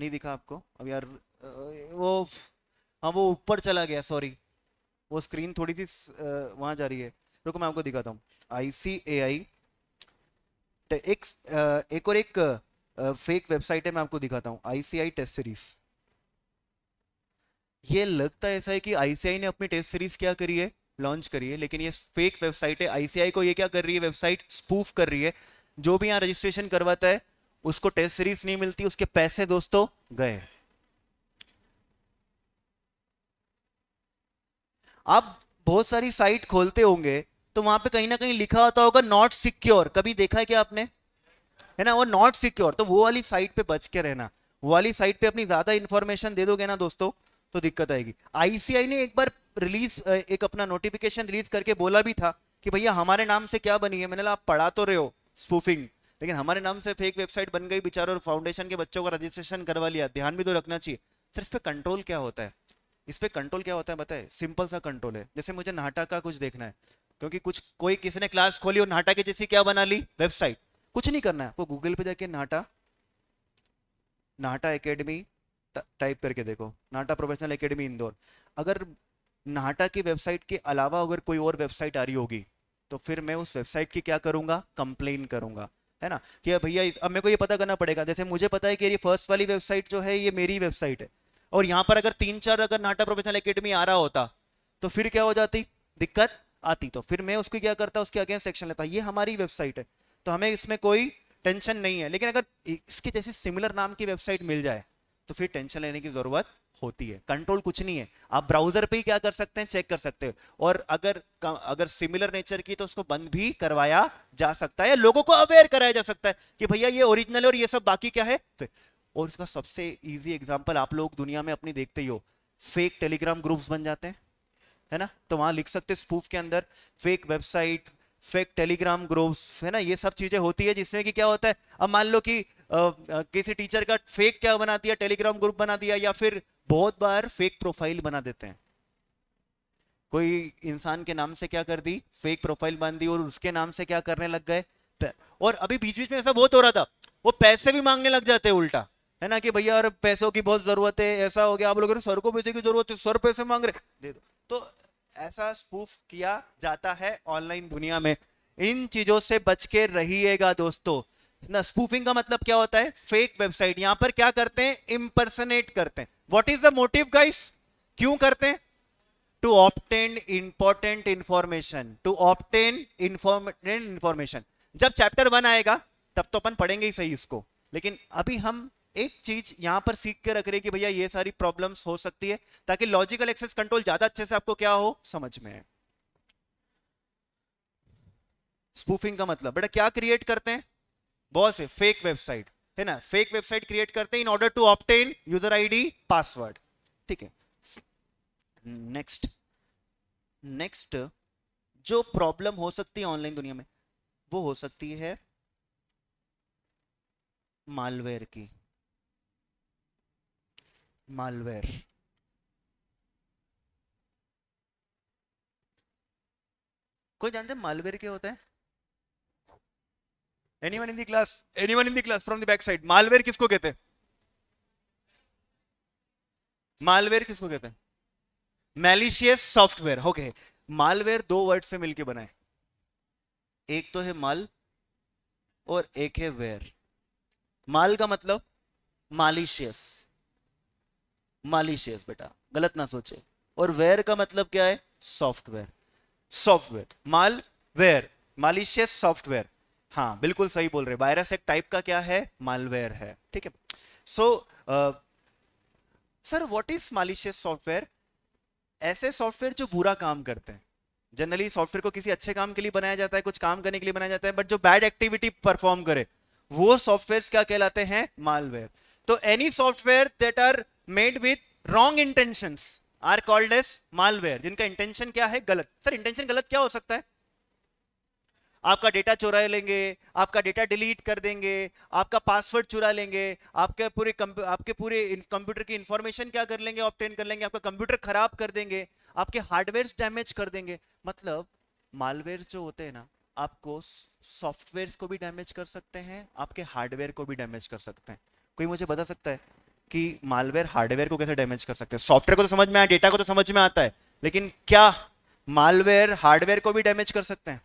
नहीं दिखा आपको अब यार वो हाँ वो ऊपर चला गया सॉरी वो स्क्रीन थोड़ी सी वहां जा रही है रुको मैं आपको दिखाता हूँ आई सी ए आई एक एक और एक फेक वेबसाइट है मैं आपको दिखाता हूँ आई सी आई टेस्ट सीरीज़ ये लगता ऐसा है कि आईसीआई ने अपनी टेस्ट सीरीज क्या करी है लॉन्च करी है लेकिन ये फेक वेबसाइट है आईसीआई को ये क्या कर रही है वेबसाइट स्पूफ कर रही है जो भी यहाँ रजिस्ट्रेशन करवाता है उसको टेस्ट सीरीज नहीं मिलती उसके पैसे दोस्तों गए आप बहुत सारी साइट खोलते होंगे तो वहां पे कहीं ना कहीं लिखा होता होगा नॉट सिक्योर कभी देखा है क्या आपने है ना वो नॉट सिक्योर तो वो वाली साइट पे बच के रहना वो वाली साइट पे अपनी ज्यादा इंफॉर्मेशन दे दोगे ना दोस्तों तो दिक्कत आएगी आईसीआई ने एक बार रिलीज एक अपना नोटिफिकेशन रिलीज करके बोला भी था कि भैया हमारे नाम से क्या बनी है मैंने आप पढ़ा तो रहे हो स्पूफिंग लेकिन हमारे नाम से फेक वेबसाइट बन गई बेचारों और फाउंडेशन के बच्चों का रजिस्ट्रेशन करवा लिया ध्यान भी तो रखना चाहिए सर इस पर कंट्रोल क्या होता है इस पर कंट्रोल क्या होता है बताए सिंपल सा कंट्रोल है जैसे मुझे नाटा का कुछ देखना है क्योंकि कुछ कोई किसी ने क्लास खोली और नाटा के जैसी क्या बना ली वेबसाइट कुछ नहीं करना है आपको गूगल पे जाके नाटा नाटा एकेडमी टाइप करके देखो नाटा प्रोफेशनल एकेडमी इंदौर अगर नाटा की वेबसाइट के अलावा अगर कोई और वेबसाइट आ रही होगी तो फिर मैं उस वेबसाइट की क्या करूंगा कंप्लेन करूंगा है ना कि भैया अब मेरे को ये पता करना पड़ेगा जैसे मुझे पता है कि ये फर्स्ट वाली वेबसाइट जो है ये मेरी वेबसाइट है और यहाँ पर अगर तीन चार अगर नाटा प्रोफेशनल एकेडमी आ रहा होता तो फिर क्या हो जाती दिक्कत आती तो फिर मैं उसको क्या करता उसके अगेंस्ट एक्शन लेता ये हमारी वेबसाइट है तो हमें इसमें कोई टेंशन नहीं है लेकिन अगर इसके जैसे सिमिलर नाम की वेबसाइट मिल जाए तो फिर टेंशन लेने की जरूरत होती है कंट्रोल कुछ नहीं है आप ब्राउजर पे ही क्या कर सकते हैं चेक कर सकते हो और अगर अगर सिमिलर नेचर की तो उसको बंद भी करवाया जा सकता है लोगों को अवेयर कराया जा सकता है कि भैया ये ओरिजिनल है और ये सब बाकी क्या है और इसका सबसे इजी एग्जांपल आप लोग दुनिया में अपनी देखते ही हो फेक टेलीग्राम ग्रुप्स बन जाते हैं है ना तो वहां लिख सकते स्पूफ के अंदर fake website fake Telegram groups है ना ये सब चीजें होती है जिसमें कि क्या होता है अब मान लो कि किसी टीचर का फेक क्या बना दिया टेलीग्राम ग्रुप बना दिया या फिर बहुत बार फेक प्रोफाइल बना देते हैं कोई इंसान के नाम से क्या कर दी फेक प्रोफाइल बन दी और उसके नाम से क्या करने लग गए और अभी बीच बीच में ऐसा बहुत हो रहा था वो पैसे भी मांगने लग जाते उल्टा है ना कि भैया यार पैसों की बहुत जरूरत है ऐसा हो गया आप लोग सर को पैसे की जरूरत है सर पैसे मांग रहे दे दो तो ऐसा स्पूफ किया जाता है ऑनलाइन दुनिया में इन चीजों से बच के रहिएगा दोस्तों ना स्पूफिंग का मतलब क्या होता है फेक वेबसाइट यहां पर क्या करते हैं इंपर्सनेट करते हैं what is the motive guys क्यों करते हैं to obtain important information to obtain informant information जब चैप्टर वन आएगा तब तो अपन पढ़ेंगे ही सही इसको लेकिन अभी हम एक चीज यहां पर सीख के रख रहे कि भैया ये सारी प्रॉब्लम्स हो सकती है ताकि लॉजिकल एक्सेस कंट्रोल ज्यादा अच्छे से आपको क्या हो समझ में है स्पूफिंग का मतलब बेटा क्या क्रिएट करते हैं बहुत से फेक वेबसाइट है ना फेक वेबसाइट क्रिएट करते हैं in order to obtain user ID password ठीक है नेक्स्ट नेक्स्ट जो प्रॉब्लम हो सकती है ऑनलाइन दुनिया में वो हो सकती है मालवेयर की मालवेयर कोई जानते मालवेयर क्या होता है anyone in the class anyone in the class from the back side malware किसको कहते हैं मालवेयर किसको कहते हैं मैलिशियस सॉफ्टवेयर ओके मालवेयर दो वर्ड से मिलके बनाए एक तो है माल और एक है वेयर माल का मतलब मालिशियस मालिशियस बेटा गलत ना सोचे और वेयर का मतलब क्या है software software malware malicious software हाँ बिल्कुल सही बोल रहे वायरस एक टाइप का क्या है मालवेयर है ठीक है so sir what is malicious software ऐसे सॉफ्टवेयर जो बुरा काम करते हैं जनरली सॉफ्टवेयर को किसी अच्छे काम के लिए बनाया जाता है कुछ काम करने के लिए बनाया जाता है बट जो बैड एक्टिविटी परफॉर्म करे वो सॉफ्टवेयर क्या कहलाते हैं मालवेयर तो any software that are made with wrong intention are called as malware जिनका इंटेंशन क्या है गलत सर इंटेंशन गलत क्या हो सकता है आपका डेटा चुरा लेंगे आपका डेटा डिलीट कर देंगे आपका पासवर्ड चुरा लेंगे आपके पूरे आपके पूरे कंप्यूटर की इंफॉर्मेशन क्या कर लेंगे ऑप्टेन कर लेंगे आपका कंप्यूटर खराब कर देंगे आपके हार्डवेयर डैमेज कर देंगे मतलब मालवेयर जो होते हैं ना आपको सॉफ्टवेयर को भी डैमेज कर सकते हैं आपके हार्डवेयर को भी डैमेज कर सकते हैं कोई मुझे बता सकता है कि मालवेयर हार्डवेयर को कैसे डैमेज कर सकते हैं सॉफ्टवेयर को तो समझ में आया डेटा को तो समझ में आता है लेकिन क्या मालवेयर हार्डवेयर को भी डैमेज कर सकते हैं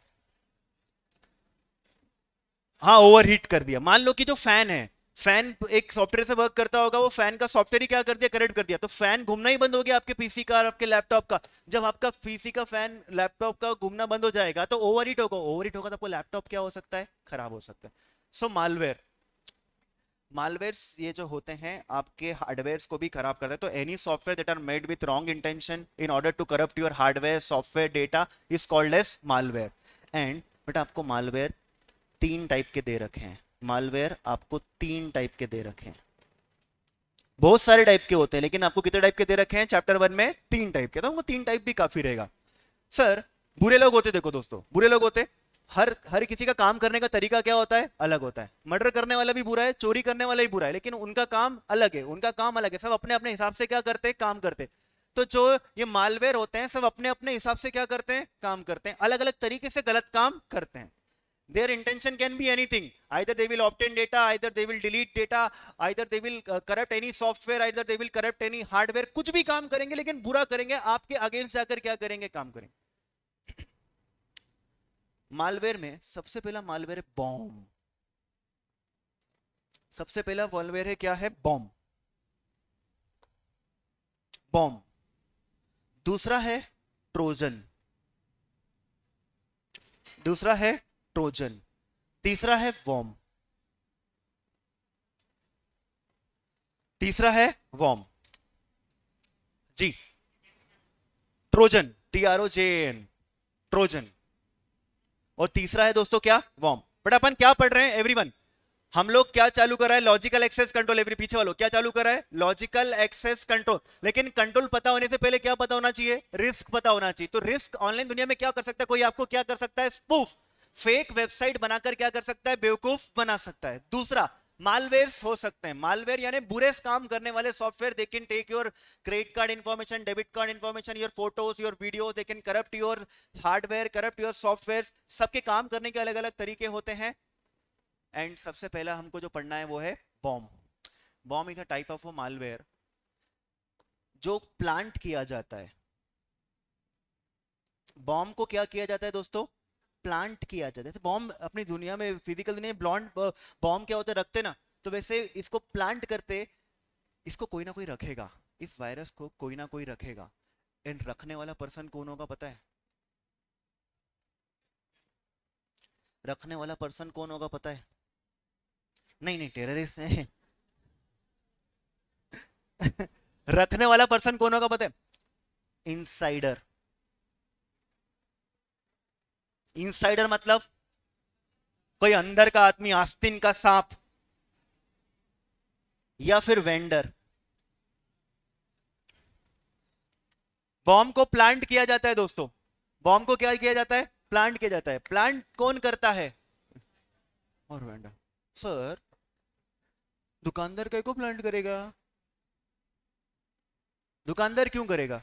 हाँ ओवरहीट कर दिया मान लो कि जो फैन है फैन एक सॉफ्टवेयर से वर्क करता होगा वो फैन का सॉफ्टवेयर ही क्या कर दिया करेक्ट कर दिया तो फैन घूमना ही बंद हो गया आपके पीसी का और आपके लैपटॉप का जब आपका पीसी का फैन लैपटॉप का घूमना बंद हो जाएगा तो ओवर हीट होगा ओवर हीट होगा तो आपको लैपटॉप क्या हो सकता है खराब हो सकता है सो मालवेयर मालवेयर ये जो होते हैं आपके हार्डवेयर को भी खराब करते हैं तो any software that are made with wrong intention in order to corrupt your hardware software data is called as malware and but आपको मालवेयर तीन टाइप के दे रखे हैं मालवेयर आपको तीन टाइप के दे रखे हैं बहुत सारे टाइप के होते हैं लेकिन आपको कितने टाइप के दे रखे हैं चैप्टर वन में तीन टाइप के तो उनको तीन टाइप भी काफी रहेगा सर बुरे लोग होते देखो दोस्तों बुरे लोग होते हर हर किसी का काम करने का तरीका क्या होता है अलग होता है मर्डर करने वाला भी बुरा है चोरी करने वाला भी बुरा है लेकिन उनका काम अलग है उनका काम अलग है सब अपने अपने हिसाब से क्या करते हैं काम करते तो जो ये मालवेयर होते हैं सब अपने अपने हिसाब से क्या करते हैं काम करते हैं अलग अलग तरीके से गलत काम करते हैं their intention can be anything either they will obtain data either they will delete data either they will uh, corrupt any software either they will corrupt any hardware कुछ भी काम करेंगे लेकिन बुरा करेंगे आपके अगेंस्ट जाकर kya karenge kaam karenge malware mein sabse pehla malware hai bomb sabse pehla malware hai kya hai bomb bomb dusra hai trojan dusra hai Trojan तीसरा है वॉम तीसरा है वॉम जी Trojan T R O J N Trojan और तीसरा है दोस्तों क्या वॉम बट अपन क्या पढ़ रहे हैं एवरीवन हम लोग क्या चालू कर रहा है लॉजिकल एक्सेस कंट्रोल एवरी पीछे वालों क्या चालू कर रहा है लॉजिकल एक्सेस कंट्रोल लेकिन कंट्रोल पता होने से पहले क्या पता होना चाहिए रिस्क पता होना चाहिए तो रिस्क ऑनलाइन दुनिया में क्या कर सकता है कोई आपको क्या कर सकता है स्पूफ फेक वेबसाइट बनाकर क्या कर सकता है बेवकूफ बना सकता है दूसरा मालवेयर हो सकते हैं मालवेयर यानी बुरे काम करने वाले software they can take your credit card information debit card information your photos your video they can corrupt your hardware corrupt your software सबके काम करने के अलग अलग तरीके होते हैं एंड सबसे पहला हमको जो पढ़ना है वो है bomb bomb is a type of malware जो प्लांट किया जाता है बॉम्ब को क्या किया जाता है दोस्तों प्लांट किया जाता है बॉम्ब अपनी दुनिया में फिजिकल दुनिया में ब्लॉन्ड बॉम्ब क्या होता है रखते ना तो वैसे इसको प्लांट करते इसको कोई ना कोई रखेगा इस वायरस को कोई ना कोई रखेगा एंड रखने वाला पर्सन कौन होगा पता है रखने वाला पर्सन कौन होगा पता है नहीं नहीं टेररिस्ट है (laughs) रखने वाला पर्सन कौन होगा पता है इनसाइडर इनसाइडर मतलब कोई अंदर का आदमी आस्तीन का सांप या फिर वेंडर बॉम्ब को प्लांट किया जाता है दोस्तों बॉम्ब को क्या किया जाता है प्लांट किया जाता है प्लांट कौन करता है और वेंडर सर दुकानदार कैको प्लांट करेगा दुकानदार क्यों करेगा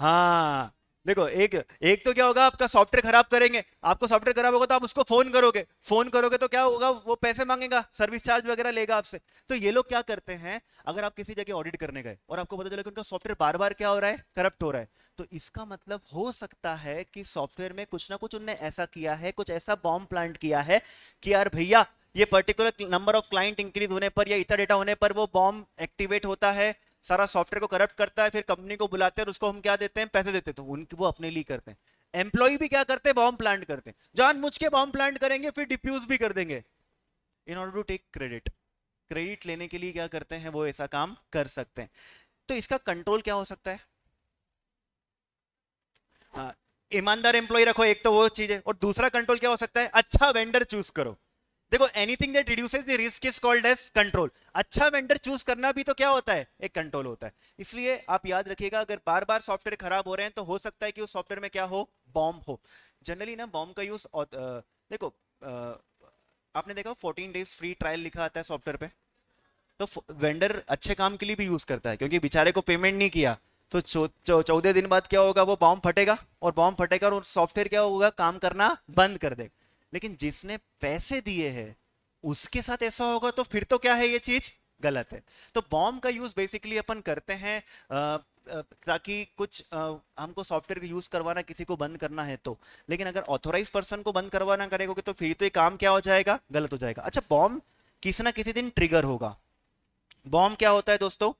हाँ देखो एक एक तो क्या होगा आपका सॉफ्टवेयर खराब करेंगे आपको सॉफ्टवेयर खराब होगा तो आप उसको फोन करोगे फोन करोगे तो क्या होगा वो पैसे मांगेगा सर्विस चार्ज वगैरह लेगा आपसे तो ये लोग क्या करते हैं अगर आप किसी जगह ऑडिट करने गए और आपको पता चला कि उनका सॉफ्टवेयर बार बार क्या हो रहा है करप्ट हो रहा है तो इसका मतलब हो सकता है कि सॉफ्टवेयर में कुछ ना कुछ उनने ऐसा किया है कुछ ऐसा बॉम्ब प्लांट किया है कि यार भैया ये particular number of client increase होने पर या इतना डेटा होने पर वो बॉम्ब एक्टिवेट होता है सारा सॉफ्टवेयर को करप्ट करता है फिर कंपनी को बुलाते हैं उसको हम क्या देते हैं पैसे देते तो उनकी वो अपने लिए करते हैं एम्प्लॉय भी क्या करते हैं बॉम्ब प्लांट करते हैं जान मुझके बॉम्ब प्लांट करेंगे फिर डिफ्यूज भी कर देंगे in order to take credit credit लेने के लिए क्या करते हैं वो ऐसा काम कर सकते हैं तो इसका कंट्रोल क्या हो सकता है हाँ, ईमानदार एम्प्लॉय रखो एक तो वो चीज है और दूसरा कंट्रोल क्या हो सकता है अच्छा वेंडर चूज करो देखो anything that reduces the risk is called as control अच्छा वेंडर चूज करना भी तो क्या होता है एक कंट्रोल होता है इसलिए आप याद रखिएगा अगर बार बार सॉफ्टवेयर खराब हो रहे हैं तो हो सकता है कि उस सॉफ्टवेयर में क्या हो बॉम्ब हो जनरली ना बॉम्ब का यूज देखो आ, आपने देखा फोर्टीन डेज फ्री ट्रायल लिखा आता है सॉफ्टवेयर पे तो वेंडर अच्छे काम के लिए भी यूज करता है क्योंकि बेचारे को पेमेंट नहीं किया तो चौदह दिन बाद क्या होगा वो बॉम्ब फटेगा और बॉम्ब फटेगा और सॉफ्टवेयर क्या होगा काम करना बंद कर देगा लेकिन जिसने पैसे दिए हैं उसके साथ ऐसा होगा तो फिर तो क्या है ये चीज गलत है तो बॉम्ब का यूज बेसिकली अपन करते हैं ताकि कुछ आ, हमको सॉफ्टवेयर यूज करवाना किसी को बंद करना है तो लेकिन अगर ऑथोराइज पर्सन को बंद करवाना करेगा तो फिर तो ये काम क्या हो जाएगा गलत हो जाएगा अच्छा बॉम्ब किसी ना किसी दिन ट्रिगर होगा बॉम्ब क्या होता है दोस्तों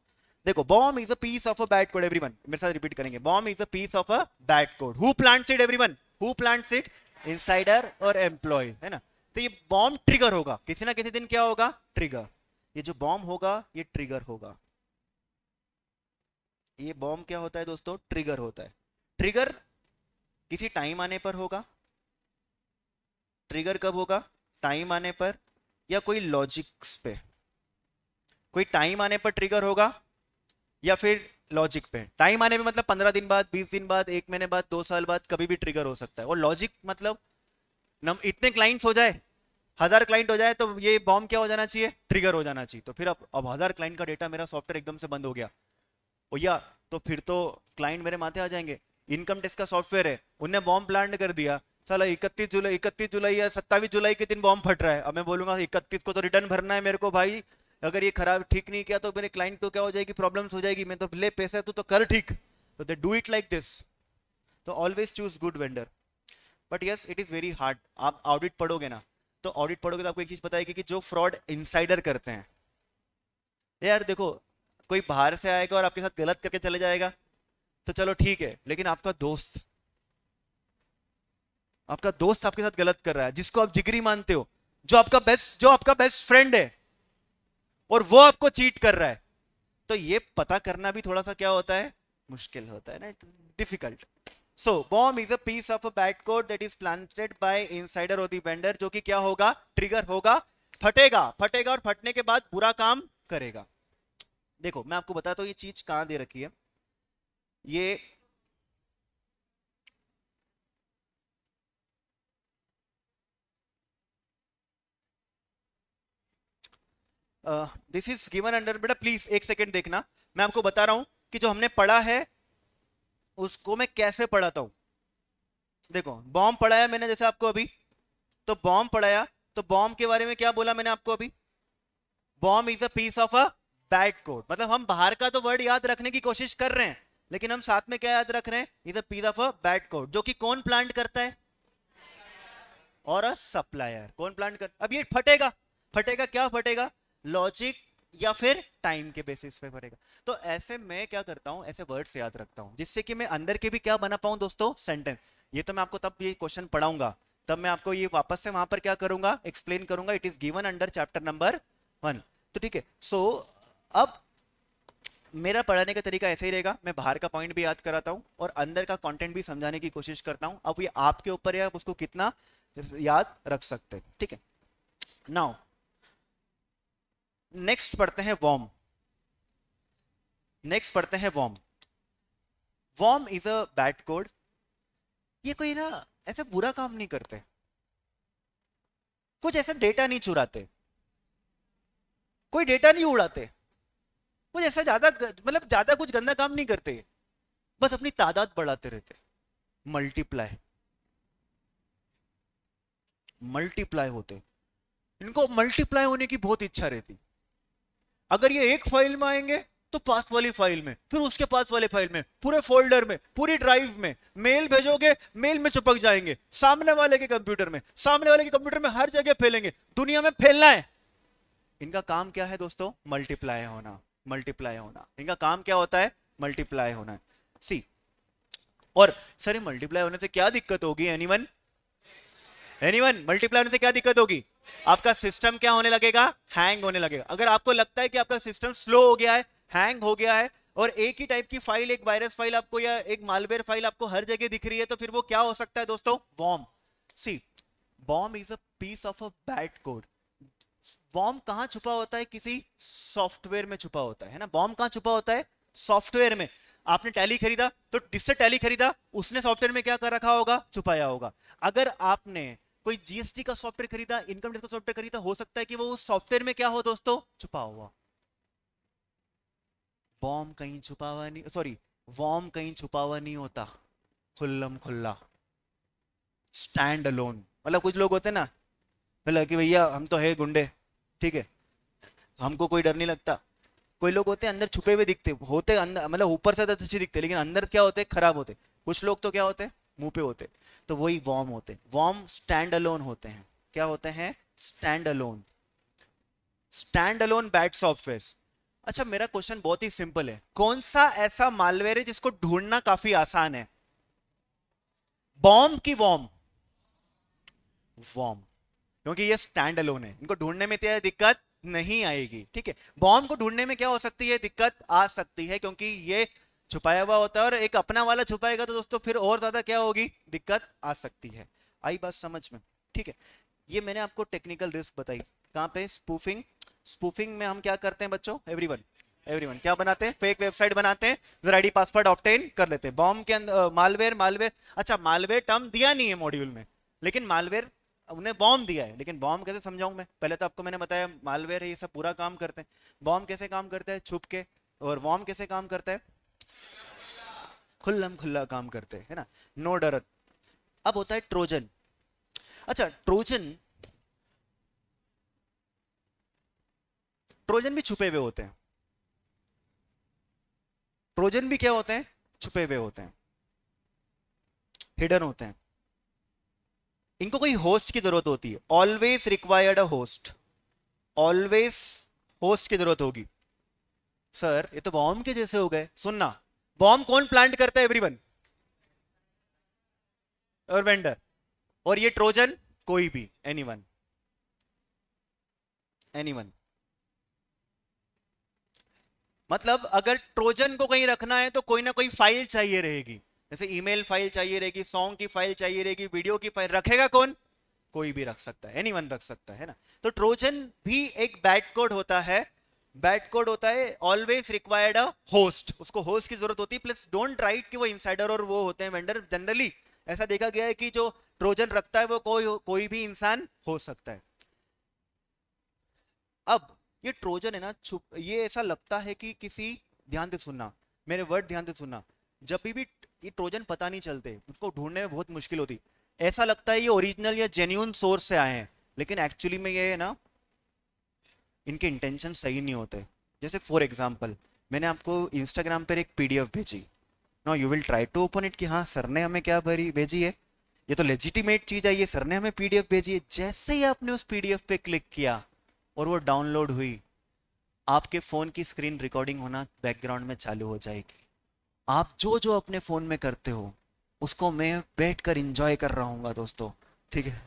देखो bomb is a piece of a bad code everyone मेरे साथ रिपीट करेंगे bomb is a piece of a bad code who plants it everyone who plants it insider और एम्प्लॉय है ना तो ये बॉम्ब ट्रिगर होगा किसी ना किसी दिन क्या होगा ट्रिगर ये जो बॉम्ब होगा ये ट्रिगर होगा ये बॉम्ब क्या होता है दोस्तों ट्रिगर होता है ट्रिगर किसी टाइम आने पर होगा ट्रिगर कब होगा टाइम आने पर या कोई लॉजिक्स पे कोई टाइम आने पर ट्रिगर होगा या फिर लॉजिक पे टाइम आने में मतलब पंद्रह दिन बाद बीस दिन बाद एक महीने बाद दो साल बाद कभी भी ट्रिगर हो सकता है और लॉजिक मतलब नम इतने क्लाइंट्स हो जाए हजार क्लाइंट हो जाए तो ये बॉम्ब क्या हो जाना चाहिए ट्रिगर हो जाना चाहिए तो फिर अब अब हजार क्लाइंट का डेटा मेरा सॉफ्टवेयर एकदम से बंद हो गया भैया तो फिर तो क्लाइंट मेरे माथे आ जाएंगे इनकम टैक्स का सॉफ्टवेयर है उनने बॉम्ब प्लान कर दिया साला इकतीस जुलाई इकतीस जुलाई या सत्ताईस जुलाई के दिन बॉम्ब फट रहा है अब मैं बोलूंगा इकतीस को तो रिटर्न भरना है मेरे को भाई अगर ये खराब ठीक नहीं किया तो मेरे क्लाइंट को क्या हो जाएगी प्रॉब्लम्स हो जाएगी मैं तो ले पैसा तू तो कर ठीक तो they do it like this तो always choose good vendor but yes it is very hard आप ऑडिट पढ़ोगे ना तो ऑडिट पढ़ोगे तो आपको एक चीज़ बताएगी कि जो फ्रॉड इनसाइडर करते हैं यार देखो कोई बाहर से आएगा और आपके साथ गलत करके चले जाएगा तो चलो ठीक है लेकिन आपका दोस्त आपका दोस्त आपके साथ गलत कर रहा है जिसको आप जिगरी मानते हो जो आपका बेस्ट जो आपका बेस्ट फ्रेंड है और वो आपको चीट कर रहा है तो ये पता करना भी थोड़ा सा क्या होता है मुश्किल होता है ना difficult so bomb is a piece of a bad code that is planted by insider और दी वेंडर जो कि क्या होगा ट्रिगर होगा फटेगा फटेगा और फटने के बाद बुरा काम करेगा देखो मैं आपको बताता हूँ ये चीज कहाँ दे रखी है ये दिस इज गिवन अंडर बेटा प्लीज एक सेकेंड देखना मैं आपको बता रहा हूं कि जो हमने पढ़ा है उसको मैं कैसे पढ़ाता हूं देखो बॉम्ब पढ़ाया मैंने जैसे आपको अभी तो बॉम्ब पढ़ाया तो बॉम्ब के बारे में क्या बोला मैंने आपको अभी bomb is a piece of a bad code मतलब हम बाहर का तो वर्ड याद रखने की कोशिश कर रहे हैं लेकिन हम साथ में क्या याद रख रहे हैं is a piece of a bad code जो कि कौन प्लांट करता है और अ सप्लायर कौन प्लांट कर अब ये फटेगा फटेगा क्या फटेगा लॉजिक या फिर टाइम के बेसिस पे भरेगा तो ऐसे मैं क्या करता हूँ ऐसे वर्ड्स याद रखता हूँ जिससे कि मैं अंदर के भी क्या बना पाऊँ दोस्तों सेंटेंस ये तो मैं आपको तब ये क्वेश्चन पढ़ाऊंगा तब मैं आपको ये वापस से वहां पर क्या करूंगा एक्सप्लेन करूंगा it is given under chapter number one तो ठीक है सो अब मेरा पढ़ाने का तरीका ऐसे ही रहेगा मैं बाहर का पॉइंट भी याद कराता हूँ और अंदर का कंटेंट भी समझाने की कोशिश करता हूँ अब ये आपके ऊपर है आप उसको कितना याद रख सकते हैं ठीक है नाउ नेक्स्ट पढ़ते हैं वॉम नेक्स्ट पढ़ते हैं worm worm is a bad code ये कोई ना ऐसे बुरा काम नहीं करते कुछ ऐसा डेटा नहीं चुराते कोई डेटा नहीं उड़ाते कुछ ऐसा ज्यादा मतलब ज्यादा कुछ गंदा काम नहीं करते बस अपनी तादाद बढ़ाते रहते मल्टीप्लाई मल्टीप्लाई होते इनको मल्टीप्लाई होने की बहुत इच्छा रहती अगर ये एक फाइल में आएंगे तो पास वाली फाइल में फिर उसके पास वाले फाइल में पूरे फोल्डर में पूरी ड्राइव में मेल भेजोगे मेल में चिपक जाएंगे सामने वाले के कंप्यूटर में सामने वाले के कंप्यूटर में हर जगह फैलेंगे दुनिया में फैलना है इनका काम क्या है दोस्तों मल्टीप्लाई होना मल्टीप्लाई होना इनका काम क्या होता है मल्टीप्लाई होना है सी और सर मल्टीप्लाई होने से क्या दिक्कत होगी एनीवन एनीवन मल्टीप्लाई होने से क्या दिक्कत होगी आपका सिस्टम क्या होने लगेगा हैंग होने लगेगा अगर आपको लगता है कि आपका सिस्टम स्लो हो गया है हैंग हो गया है और एक ही टाइप की फाइल एक वायरस फाइल आपको या एक मालवेयर फाइल आपको हर जगह दिख रही है तो फिर वो क्या हो सकता है दोस्तों वॉम सी bomb is a piece of a bad code bomb कहाँ छुपा होता है किसी सॉफ्टवेयर में छुपा होता है ना बॉम्ब कहाँ छुपा होता है सॉफ्टवेयर में आपने टैली खरीदा तो जिससे टैली खरीदा उसने सॉफ्टवेयर में क्या कर रखा होगा छुपाया होगा अगर आपने कोई जीएसटी का सॉफ्टवेयर खरीदा इनकम टैक्स का सॉफ्टवेयर खरीदा हो सकता है कि वो उस सॉफ्टवेयर में क्या हो दोस्तों छुपा हुआ बॉम्ब कहीं छुपा हुआ नहीं सॉरी वॉम कहीं छुपा हुआ नहीं होता खुल्लम खुल्ला स्टैंड अलोन मतलब कुछ लोग होते ना मतलब कि भैया हम तो है गुंडे ठीक है हमको कोई डर नहीं लगता कोई लोग होते अंदर छुपे हुए दिखते होते मतलब ऊपर से तो अच्छे दिखते लेकिन अंदर क्या होते खराब होते कुछ लोग तो क्या होते हैं मुंह पे होते तो वही वॉर्म होते वॉर्म स्टैंड अलोन होते हैं क्या होते हैं stand alone stand alone bad software अच्छा मेरा क्वेश्चन बहुत ही सिंपल है कौन सा ऐसा मालवेयर है जिसको ढूंढना काफी आसान है बॉम्ब की वॉम वॉम क्योंकि ये स्टैंड अलोन है इनको ढूंढने में तो दिक्कत नहीं आएगी ठीक है बॉम्ब को ढूंढने में क्या हो सकती है दिक्कत आ सकती है क्योंकि ये छुपाया हुआ होता है और एक अपना वाला छुपाएगा तो दोस्तों फिर और ज्यादा क्या होगी दिक्कत आ सकती है आई बात समझ में ठीक है ये मैंने आपको टेक्निकल रिस्क बताई कहाँ पे स्पूफिंग स्पूफिंग में हम क्या करते हैं बच्चों एवरी एवरीवन क्या बनाते हैं फेक वेबसाइट बनाते हैं जरा आईडी पासवर्ड ऑप्टेन कर लेते हैं बॉम्ब के अंदर मालवेयर मालवेयर अच्छा मालवेयर टर्म दिया नहीं है मॉड्यूल में लेकिन मालवेयर उन्हें बॉम्ब दिया है लेकिन बॉम्ब कैसे समझाऊं मैं पहले तो आपको मैंने बताया मालवेयर ये सब पूरा काम करते हैं बॉम्ब कैसे काम करता है छुप के और वॉम कैसे काम करता है खुल्लम खुल्ला काम करते हैं ना नो डर अब होता है ट्रोजन अच्छा ट्रोजन ट्रोजन भी छुपे हुए होते हैं ट्रोजन भी क्या होते हैं छुपे हुए होते हैं हिडन होते हैं इनको कोई होस्ट की जरूरत होती है always required a host always host की जरूरत होगी सर ये तो बॉम्ब के जैसे हो गए सुनना बॉम्ब कौन प्लांट करता है एवरीवन और वेंडर और ये ट्रोजन कोई भी एनीवन एनीवन मतलब अगर ट्रोजन को कहीं रखना है तो कोई ना कोई फाइल चाहिए रहेगी जैसे ईमेल फाइल चाहिए रहेगी सॉन्ग की फाइल चाहिए रहेगी वीडियो की फाइल रखेगा कौन कोई भी रख सकता है एनीवन रख सकता है ना तो ट्रोजन भी एक बैड कोड होता है बैट कोड होता है ऑलवेज रिक्वायर्ड अ होस्ट उसको होस्ट की जरूरत होती है प्लस डोंट राइट कि वो इनसाइडर और वो होते हैं वेंडर जनरली ऐसा देखा गया है कि जो ट्रोजन रखता है वो कोई कोई भी इंसान हो सकता है अब ये ट्रोजन है ना छुप ये ऐसा लगता है कि किसी ध्यान से सुनना मेरे वर्ड ध्यान से सुनना जब भी ये ट्रोजन पता नहीं चलते उसको ढूंढने में बहुत मुश्किल होती ऐसा लगता है ये ओरिजिनल या जेन्यून सोर्स से आए हैं लेकिन एक्चुअली में ये है ना इनके इंटेंशन सही नहीं होते जैसे फॉर एग्जाम्पल मैंने आपको इंस्टाग्राम पर एक पी भेजी no you will try to open it कि हाँ सर ने हमें क्या भरी भेजी है ये तो लेजिटिमेट चीज़ है ये सर ने हमें पीडीएफ भेजी है जैसे ही आपने उस पीडीएफ पे क्लिक किया और वो डाउनलोड हुई आपके फ़ोन की स्क्रीन रिकॉर्डिंग होना बैकग्राउंड में चालू हो जाएगी आप जो जो अपने फ़ोन में करते हो उसको मैं बैठ कर इंजॉय कर रहा हूँ दोस्तों ठीक है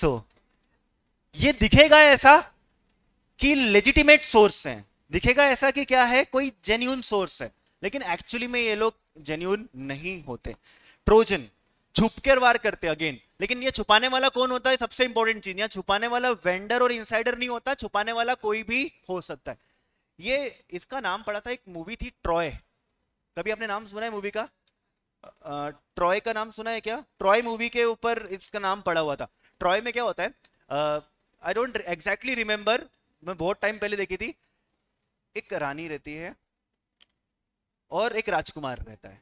सो so, ये दिखेगा ऐसा कि लेजिटिमेट सोर्स हैं दिखेगा ऐसा कि क्या है कोई जेन्यून सोर्स है लेकिन एक्चुअली में ये लोग जेन्यून नहीं होते ट्रोजन छुपकर वार करते अगेन लेकिन ये छुपाने वाला कौन होता है सबसे इंपॉर्टेंट चीज यहाँ छुपाने वाला वेंडर और इनसाइडर नहीं होता छुपाने वाला कोई भी हो सकता है ये इसका नाम पड़ा था एक मूवी थी ट्रॉय कभी आपने नाम सुना है मूवी का ट्रॉय का नाम सुना है क्या ट्रॉय मूवी के ऊपर इसका नाम पड़ा हुआ था ट्रॉय में क्या होता है आई डोंट एग्जैक्टली रिमेंबर मैं बहुत टाइम पहले देखी थी एक रानी रहती है और एक राजकुमार रहता है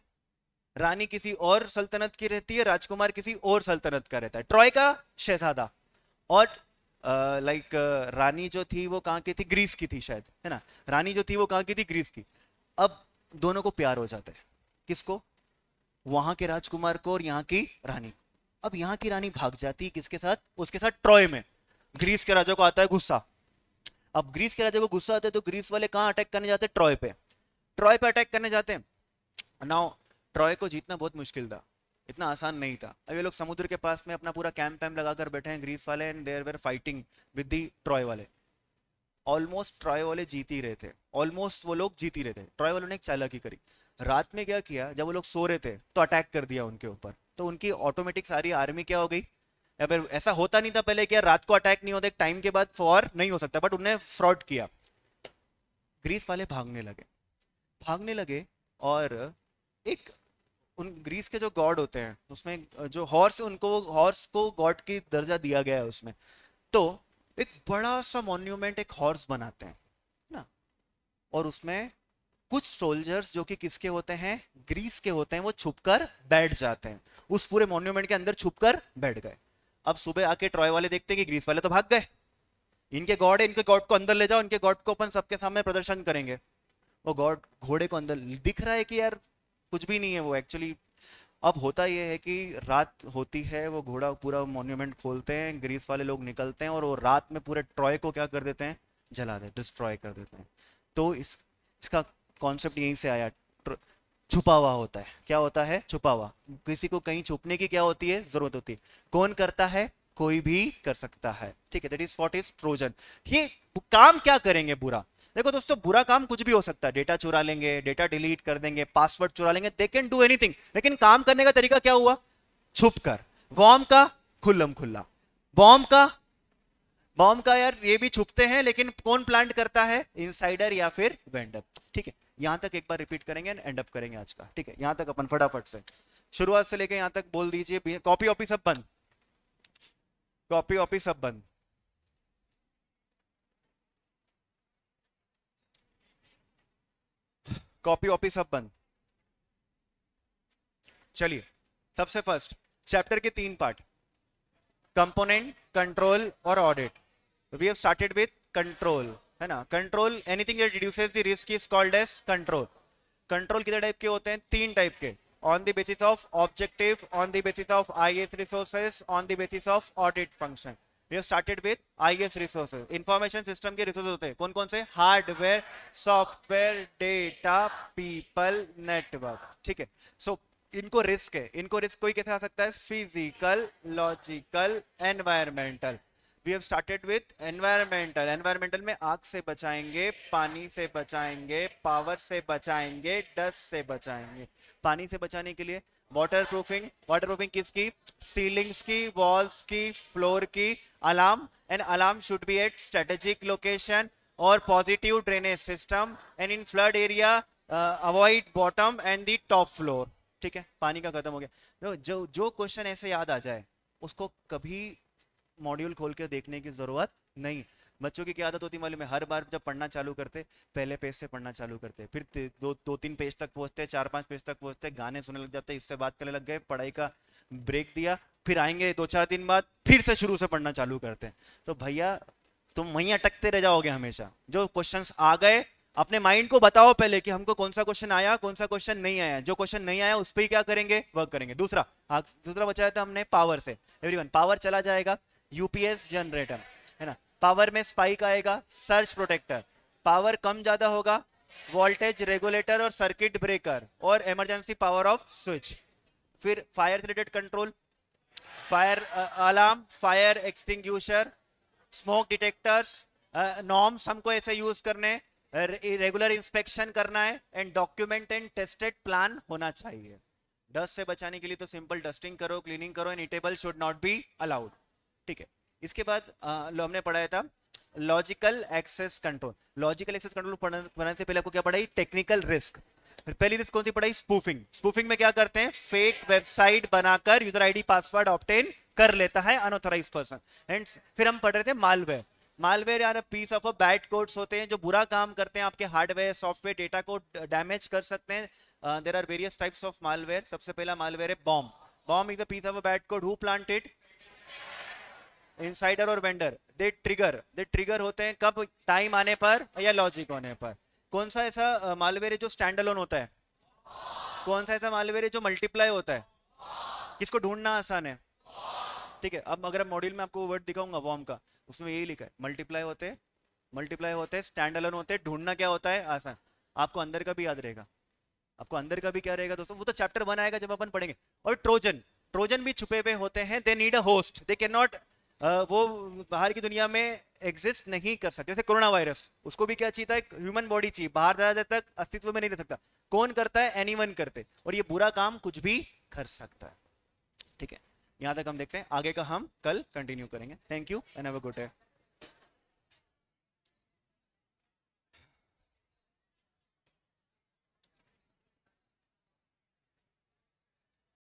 रानी किसी और सल्तनत की रहती है राजकुमार किसी और सल्तनत का रहता है ट्रॉय का शहजादा और लाइक रानी जो थी वो कहाँ की थी ग्रीस की थी शायद है ना रानी जो थी वो कहाँ की थी ग्रीस की अब दोनों को प्यार हो जाता है किसको वहां के राजकुमार को और यहाँ की रानी अब यहाँ की रानी भाग जाती है किसके साथ उसके साथ ट्रॉय में ग्रीस के राजा को आता है गुस्सा अब ग्रीस के राजा को गुस्सा आता है तो ग्रीस वाले कहाँ अटैक करने जाते हैं ट्रॉय पे ट्रॉय पे अटैक करने जाते हैं नाउ ट्रॉय को जीतना बहुत मुश्किल था इतना आसान नहीं था अब ये लोग समुद्र के पास में अपना पूरा कैंप वैम्प लगाकर बैठे हैं ग्रीस वाले and there were fighting with the Troy वाले ऑलमोस्ट ट्रॉय वाले जीत ही रहे थे ऑलमोस्ट वो लोग जीत ही रहे थे ट्रॉय वालों ने एक चालाकी करी रात में क्या किया जब वो लोग सो रहे थे तो अटैक कर दिया उनके ऊपर तो उनकी ऑटोमेटिक सारी आर्मी क्या हो गई या फिर ऐसा होता नहीं था पहले कि रात को अटैक नहीं होता एक टाइम के बाद फॉर नहीं हो सकता बट उन्हें फ्रॉड किया ग्रीस वाले भागने लगे भागने लगे और एक उन ग्रीस के जो गॉड होते हैं उसमें जो हॉर्स उनको हॉर्स को गॉड की दर्जा दिया गया है उसमें तो एक बड़ा सा मॉन्यूमेंट एक हॉर्स बनाते हैं ना और उसमें कुछ सोल्जर्स जो कि किसके होते हैं ग्रीस के होते हैं वो छुपकर बैठ जाते हैं उस पूरे मॉन्यूमेंट के अंदर छुपकर बैठ गए अब सुबह आके ट्रॉय वाले देखते हैं कि ग्रीस वाले तो भाग गए इनके गॉड है इनके गॉड को अंदर ले जाओ इनके गॉड को अपन सबके सामने प्रदर्शन करेंगे वो गॉड घोड़े को अंदर दिख रहा है कि यार कुछ भी नहीं है वो एक्चुअली अब होता यह है कि रात होती है वो घोड़ा पूरा मोन्यूमेंट खोलते हैं ग्रीस वाले लोग निकलते हैं और वो रात में पूरे ट्रॉय को क्या कर देते हैं जला दे डिस्ट्रॉय कर देते हैं तो इस इसका कॉन्सेप्ट यहीं से आया छुपा हुआ होता है क्या होता है छुपा हुआ किसी को कहीं छुपने की क्या होती है जरूरत होती है कौन करता है कोई भी कर सकता है ठीक है that is what is Trojan ये काम क्या करेंगे बुरा देखो दोस्तों बुरा काम कुछ भी हो सकता है डेटा चुरा लेंगे डेटा डिलीट कर देंगे पासवर्ड चुरा लेंगे दे कैन डू एनीथिंग लेकिन काम करने का तरीका क्या हुआ छुप कर वॉम का खुल्लम खुल्ला बॉम्ब का बॉम्ब का यार ये भी छुपते हैं लेकिन कौन प्लांट करता है इनसाइडर या फिर वेंडर ठीक है यहां तक एक बार रिपीट करेंगे एंड अप करेंगे आज का ठीक है यहां तक अपन फटाफट से शुरुआत से लेकर यहां तक बोल दीजिए कॉपी ऑपी सब बंद कॉपी ऑपी सब बंद कॉपी ऑपी सब बंद चलिए सबसे फर्स्ट चैप्टर के तीन पार्ट कंपोनेंट कंट्रोल और audit we have started with control है ना control anything that reduces the risk is called as control control कितने टाइप के होते हैं तीन टाइप के on the basis of objective on the basis of IAS resources on the basis of audit function we started with S resources information system के रिसोर्स होते हैं कौन कौन से hardware software data people network ठीक है सो इनको रिस्क है इनको रिस्क कोई कैसे आ सकता है physical logical environmental we have started with environmental environmental में आग से बचाएंगे पानी से बचाएंगे पावर से बचाएंगे डस्ट से बचाएंगे पानी से बचाने के लिए वाटर प्रूफिंग वाटर प्रूफिंग किसकी सीलिंग्स की वॉल्स की फ्लोर की alarm and alarm should be at strategic location और positive drainage system and in flood area avoid bottom and the top floor ठीक है पानी का खत्म हो गया जो जो क्वेश्चन ऐसे याद आ जाए उसको कभी मॉड्यूल खोल के देखने की ज़रूरत नहीं बच्चों की क्या आदत होती मालूम है हर बार जब पढ़ना चालू करते पहले पेज से पढ़ना चालू करते फिर दो दो तीन पेज तक पहुंचते चार पांच पेज तक पहुंचते गाने सुनने लग जाते इससे बात करने लग गए पढ़ाई का ब्रेक दिया फिर आएंगे दो चार दिन बाद फिर से शुरू से पढ़ना चालू करते तो भैया तुम वहीं अटकते रह जाओगे हमेशा जो क्वेश्चन आ गए अपने माइंड को बताओ पहले कि हमको कौन सा क्वेश्चन आया कौन सा क्वेश्चन नहीं आया जो क्वेश्चन नहीं आया उस पर ही क्या करेंगे वर्क करेंगे दूसरा दूसरा बचाया था हमने पावर से एवरीवन पावर चला जाएगा यूपीएस जनरेटर है ना पावर में स्पाइक आएगा सर्च प्रोटेक्टर पावर कम ज्यादा होगा वोल्टेज रेगुलेटर और सर्किट ब्रेकर और इमरजेंसी पावर ऑफ स्विच फिर fire related control fire alarm fire extinguisher smoke detectors norms हमको ऐसे यूज करने रेगुलर इंस्पेक्शन करना है and document and tested plan होना चाहिए डस्ट से बचाने के लिए तो सिंपल डस्टिंग करो क्लीनिंग करो and eatable should not be allowed ठीक है इसके बाद आ, हमने पढ़ाया था logical access control logical access control पढ़ने से पहले आपको क्या पढ़ाई टेक्निकल रिस्क पहली रिस्क कौन सी पढ़ाई स्पूफिंग स्पूफिंग में क्या करते हैं फेक वेबसाइट बनाकर यूजर आईडी पासवर्ड ऑप्टेन कर लेता है अनऑथोराइज पर्सन एंड फिर हम पढ़ रहे थे मालवेयर मालवेयर यार piece of a bad codes होते हैं जो बुरा काम करते हैं आपके हार्डवेयर सॉफ्टवेयर डेटा को डैमेज कर सकते हैं there are various types of malware सबसे पहला मालवेयर है bomb bomb is a piece of a bad code who planted insider और vendor they trigger they trigger होते हैं कब टाइम आने पर या लॉजिक होने पर कौन सा ऐसा मालवेयर जो स्टैंड अलोन होता है कौन सा ऐसा मालवेयर है जो मल्टीप्लाई होता है किसको ढूंढना आसान है ठीक है अब अगर मॉड्यूल में आपको वर्ड दिखाऊंगा वॉर्म का उसमें यही लिखा है मल्टीप्लाई होते मल्टीप्लाई होते स्टैंड अलोन होते ढूंढना क्या होता है आसान आपको अंदर का भी याद रहेगा आपको अंदर का भी क्या रहेगा दोस्तों वो तो चैप्टर वन आएगा जब अपन पढ़ेंगे और ट्रोजन ट्रोजन भी छुपे हुए होते हैं they need a host they can not वो बाहर की दुनिया में एग्जिस्ट नहीं कर सकते जैसे कोरोना वायरस उसको भी क्या चाहिए था ह्यूमन बॉडी चाहिए बाहर ज्यादा देर तक अस्तित्व में नहीं रह सकता कौन करता है एनी करते और ये बुरा काम कुछ भी कर सकता है ठीक है यहाँ तक हम देखते हैं आगे का हम कल कंटिन्यू करेंगे thank you and have a good day